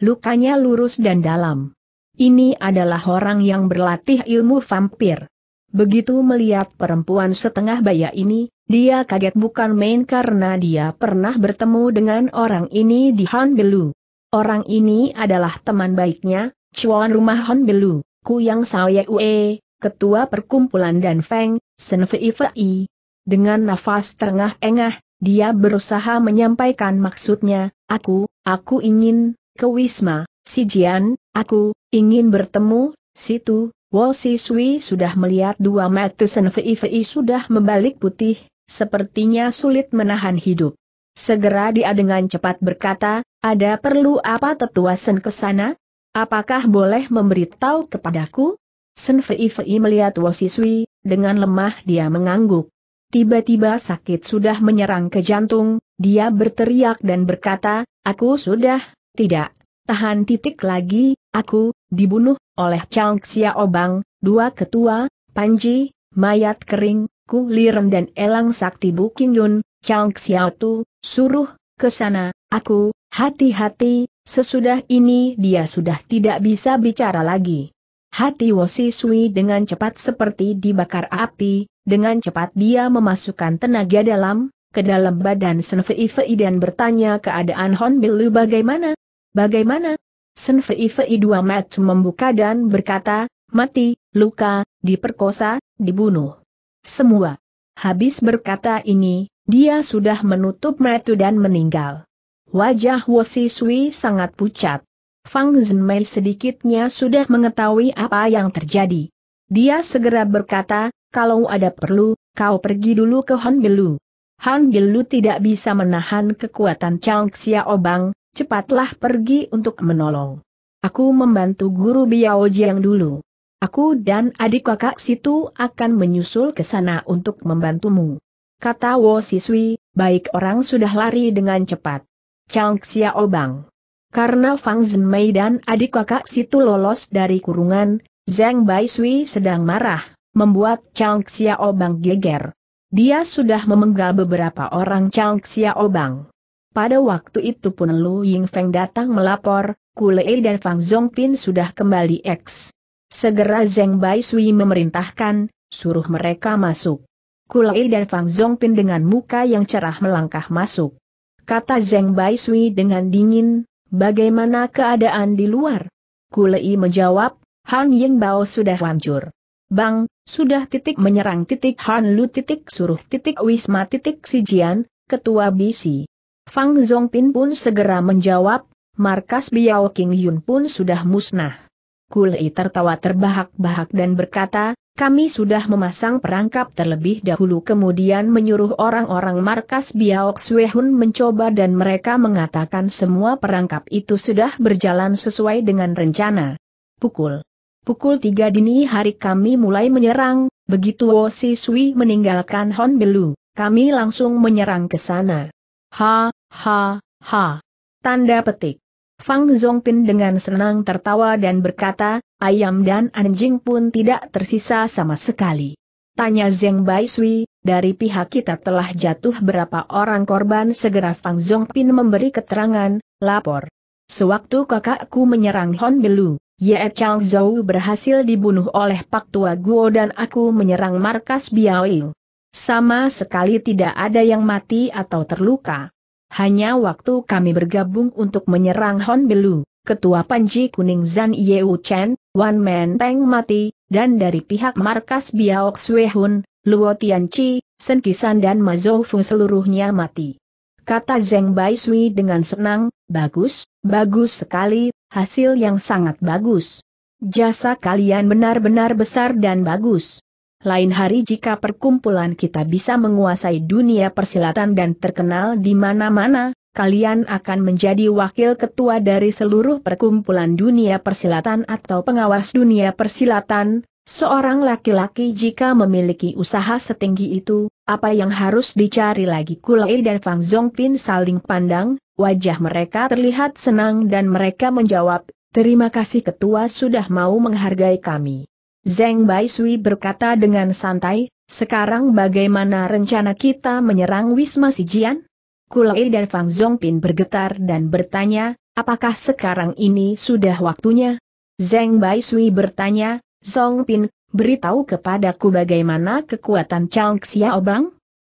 Lukanya lurus dan dalam. Ini adalah orang yang berlatih ilmu vampir. Begitu melihat perempuan setengah baya ini, dia kaget bukan main karena dia pernah bertemu dengan orang ini di Belu. Orang ini adalah teman baiknya, cuan rumah Hanbelu, Kuyang Saoye Ue, ketua perkumpulan Dan Feng, Sen Fei Fei. Dengan nafas terengah-engah, dia berusaha menyampaikan maksudnya, aku, aku ingin, ke Wisma, si Jian, aku, ingin bertemu, situ, Wo Si Sui sudah melihat dua mata Sen Fei Fei sudah membalik putih, sepertinya sulit menahan hidup. Segera dia dengan cepat berkata, ada perlu apa tetua Sen ke sana? Apakah boleh memberitahu kepadaku? Sen Fei Fei melihat Wo Si Sui, dengan lemah dia mengangguk. Tiba-tiba sakit sudah menyerang ke jantung, dia berteriak dan berkata, aku sudah tidak, tahan titik lagi, aku, dibunuh, oleh Chang Xiaobang, dua ketua, Panji, mayat kering, Ku Liren dan Elang Sakti Buking Yun, Chang Xiaotu, suruh, ke sana, aku, hati-hati, sesudah ini dia sudah tidak bisa bicara lagi. Hati Wosi Sui dengan cepat seperti dibakar api, dengan cepat dia memasukkan tenaga dalam, ke dalam badan Senfei Fei Fei dan bertanya keadaan Hon Bilu bagaimana, Bagaimana? Sen Fei Fei dua mat membuka dan berkata, mati, luka, diperkosa, dibunuh. Semua. Habis berkata ini, dia sudah menutup mata dan meninggal. Wajah Wosi Sui sangat pucat. Fang Zhenmei sedikitnya sudah mengetahui apa yang terjadi. Dia segera berkata, kalau ada perlu, kau pergi dulu ke Han Bilu. Han Bilu tidak bisa menahan kekuatan Chang Xiaobang, Cepatlah pergi untuk menolong. Aku membantu guru Biao Jiang dulu. Aku dan adik kakak situ akan menyusul ke sana untuk membantumu. Kata Wo Siswi, baik orang sudah lari dengan cepat. Chang Xiao Karena Fang Zhenmei dan adik kakak situ lolos dari kurungan, Zhang Bai Sui sedang marah, membuat Chang Xiao geger. Dia sudah memenggal beberapa orang Chang Xiao pada waktu itu pun Lu Ying Feng datang melapor, Kulei dan Fang Zongpin sudah kembali X. Segera Zeng Bai Sui memerintahkan, suruh mereka masuk. Kulei dan Fang Zongpin dengan muka yang cerah melangkah masuk. Kata Zeng Bai Sui dengan dingin, bagaimana keadaan di luar? Kulei menjawab, Han Ying Bao sudah hancur. Bang, sudah titik menyerang titik Han Lu titik suruh titik Wisma titik Sijian, Ketua BC. Fang Zongpin pun segera menjawab, markas Biao King Yun pun sudah musnah. Kulei tertawa terbahak-bahak dan berkata, kami sudah memasang perangkap terlebih dahulu kemudian menyuruh orang-orang markas Biaok Xuehun mencoba dan mereka mengatakan semua perangkap itu sudah berjalan sesuai dengan rencana. Pukul. Pukul tiga dini hari kami mulai menyerang, begitu Wo Si Sui meninggalkan Hon Belu, kami langsung menyerang ke sana. Ha, ha, ha. Tanda petik. Fang Zongpin dengan senang tertawa dan berkata, ayam dan anjing pun tidak tersisa sama sekali. Tanya Zeng Bai dari pihak kita telah jatuh berapa orang korban segera Fang Zongpin memberi keterangan, lapor. Sewaktu kakakku menyerang Hon Belu, Ye Chang Zhou berhasil dibunuh oleh Pak Tua Guo dan aku menyerang markas Biao Il. Sama sekali tidak ada yang mati atau terluka. Hanya waktu kami bergabung untuk menyerang Hon Belu, Ketua Panji Kuning Zan Yeu Chen, Wan Men Teng mati, dan dari pihak markas Biaok Sui Hun, Luo Chi, Sen Kisan dan Ma Fu seluruhnya mati. Kata Zeng Bai Sui dengan senang, bagus, bagus sekali, hasil yang sangat bagus. Jasa kalian benar-benar besar dan bagus. Lain hari jika perkumpulan kita bisa menguasai dunia persilatan dan terkenal di mana-mana, kalian akan menjadi wakil ketua dari seluruh perkumpulan dunia persilatan atau pengawas dunia persilatan. Seorang laki-laki jika memiliki usaha setinggi itu, apa yang harus dicari lagi Kulai dan Fang Zongpin saling pandang, wajah mereka terlihat senang dan mereka menjawab, Terima kasih ketua sudah mau menghargai kami. Zeng Bai Sui berkata dengan santai, sekarang bagaimana rencana kita menyerang Wisma Sijian? Kulai dan Fang Zongpin bergetar dan bertanya, apakah sekarang ini sudah waktunya? Zeng Bai Sui bertanya, Zongpin, beritahu kepadaku bagaimana kekuatan Chang Xiao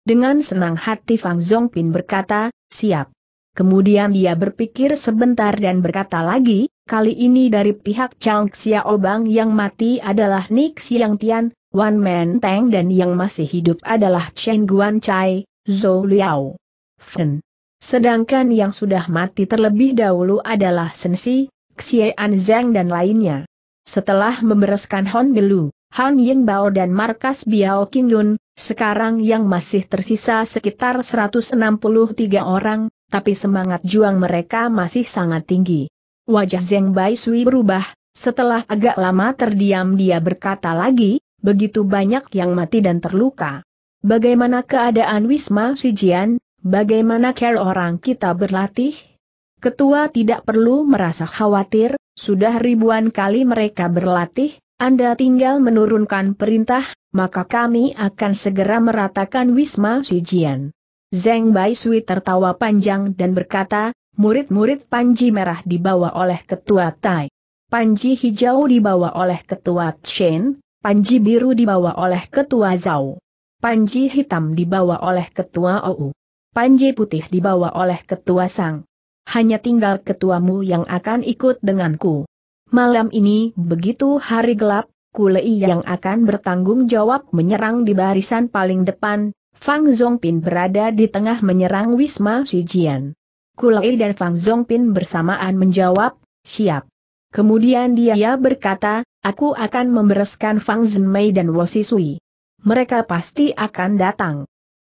Dengan senang hati Fang Zongpin berkata, siap. Kemudian dia berpikir sebentar dan berkata lagi, kali ini dari pihak Chang Xiaobang yang mati adalah Nick Xiang Tian, Wan Men Teng dan yang masih hidup adalah Chen Guan Chai, Zhou Liao. Fen. Sedangkan yang sudah mati terlebih dahulu adalah Shen Xi, Xiean Zhang dan lainnya. Setelah membereskan Hon Belu, Han Yin Bao dan markas Biao Lun, sekarang yang masih tersisa sekitar 163 orang, tapi semangat juang mereka masih sangat tinggi. Wajah Zeng Bai Sui berubah, setelah agak lama terdiam dia berkata lagi, begitu banyak yang mati dan terluka. Bagaimana keadaan Wisma Sijian? bagaimana care orang kita berlatih? Ketua tidak perlu merasa khawatir, sudah ribuan kali mereka berlatih, Anda tinggal menurunkan perintah, maka kami akan segera meratakan Wisma Sijian." Zeng Bai Sui tertawa panjang dan berkata, Murid-murid Panji Merah dibawa oleh Ketua Tai. Panji Hijau dibawa oleh Ketua Chen, Panji Biru dibawa oleh Ketua Zhao. Panji Hitam dibawa oleh Ketua OU. Panji Putih dibawa oleh Ketua Sang. Hanya tinggal ketuamu yang akan ikut denganku. Malam ini begitu hari gelap, Kulei yang akan bertanggung jawab menyerang di barisan paling depan, Fang Zhongpin berada di tengah menyerang Wisma Shijian. Kulai dan Fang Zongpin bersamaan menjawab, siap. Kemudian dia berkata, aku akan membereskan Fang Zhenmei dan Wosi Sui. Mereka pasti akan datang.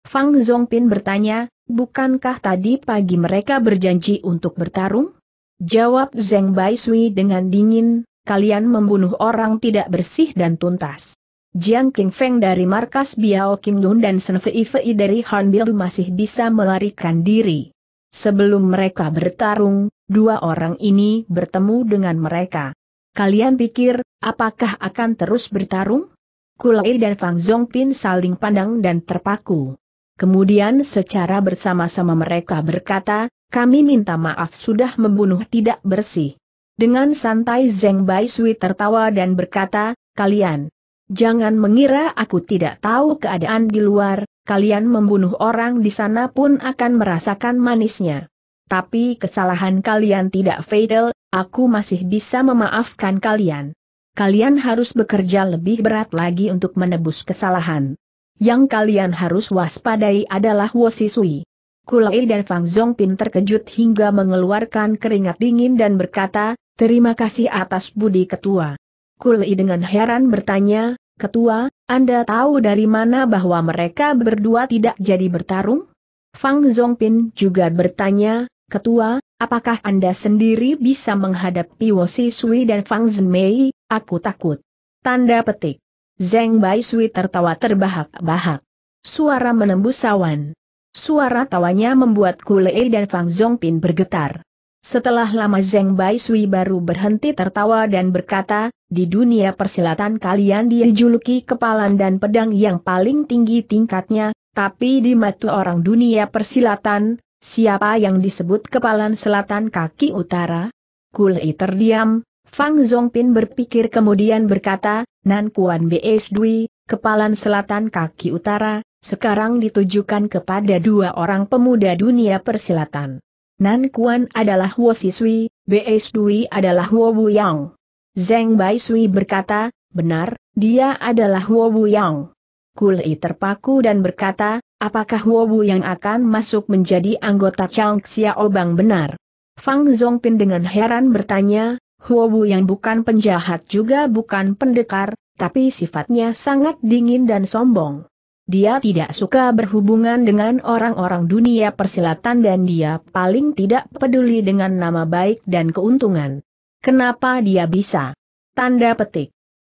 Fang Zongpin bertanya, bukankah tadi pagi mereka berjanji untuk bertarung? Jawab Zeng Bai Sui dengan dingin, kalian membunuh orang tidak bersih dan tuntas. Jiang King Feng dari markas Biao Qingdun dan Senfei Fei Fei dari Hanbil masih bisa melarikan diri. Sebelum mereka bertarung, dua orang ini bertemu dengan mereka. Kalian pikir, apakah akan terus bertarung? Kulai dan Fang Zongpin saling pandang dan terpaku. Kemudian secara bersama-sama mereka berkata, kami minta maaf sudah membunuh tidak bersih. Dengan santai Zeng Bai Sui tertawa dan berkata, kalian, jangan mengira aku tidak tahu keadaan di luar, kalian membunuh orang di sana pun akan merasakan manisnya. Tapi kesalahan kalian tidak fatal, aku masih bisa memaafkan kalian. Kalian harus bekerja lebih berat lagi untuk menebus kesalahan. Yang kalian harus waspadai adalah Wosisui. Kulai dan Fang Zongpin terkejut hingga mengeluarkan keringat dingin dan berkata, terima kasih atas budi ketua. Kulai dengan heran bertanya, Ketua, Anda tahu dari mana bahwa mereka berdua tidak jadi bertarung? Fang Zongpin juga bertanya, Ketua, apakah Anda sendiri bisa menghadapi Wosi Sui dan Fang Zhenmei? Aku takut. Tanda petik. Zeng Bai Sui tertawa terbahak-bahak. Suara menembus sawan. Suara tawanya membuat Kulei dan Fang Zongpin bergetar. Setelah lama Zeng Bai Sui baru berhenti tertawa dan berkata, di dunia persilatan kalian dijuluki kepalan dan pedang yang paling tinggi tingkatnya, tapi di mata orang dunia persilatan, siapa yang disebut kepalan selatan kaki utara? Kuli terdiam, Fang Zongpin berpikir kemudian berkata, Nan Kuan B.S. Dui, kepalan selatan kaki utara, sekarang ditujukan kepada dua orang pemuda dunia persilatan. Nan Kuan adalah Wo Sui, Bei Sui adalah Wo Yang. Zeng Bai Sui berkata, benar, dia adalah Wo Wu Yang. Kuli terpaku dan berkata, apakah Wo yang akan masuk menjadi anggota Chang Xiao Bang benar? Fang Zongpin dengan heran bertanya, Wo yang bukan penjahat juga bukan pendekar, tapi sifatnya sangat dingin dan sombong. Dia tidak suka berhubungan dengan orang-orang dunia persilatan dan dia paling tidak peduli dengan nama baik dan keuntungan. Kenapa dia bisa? Tanda petik.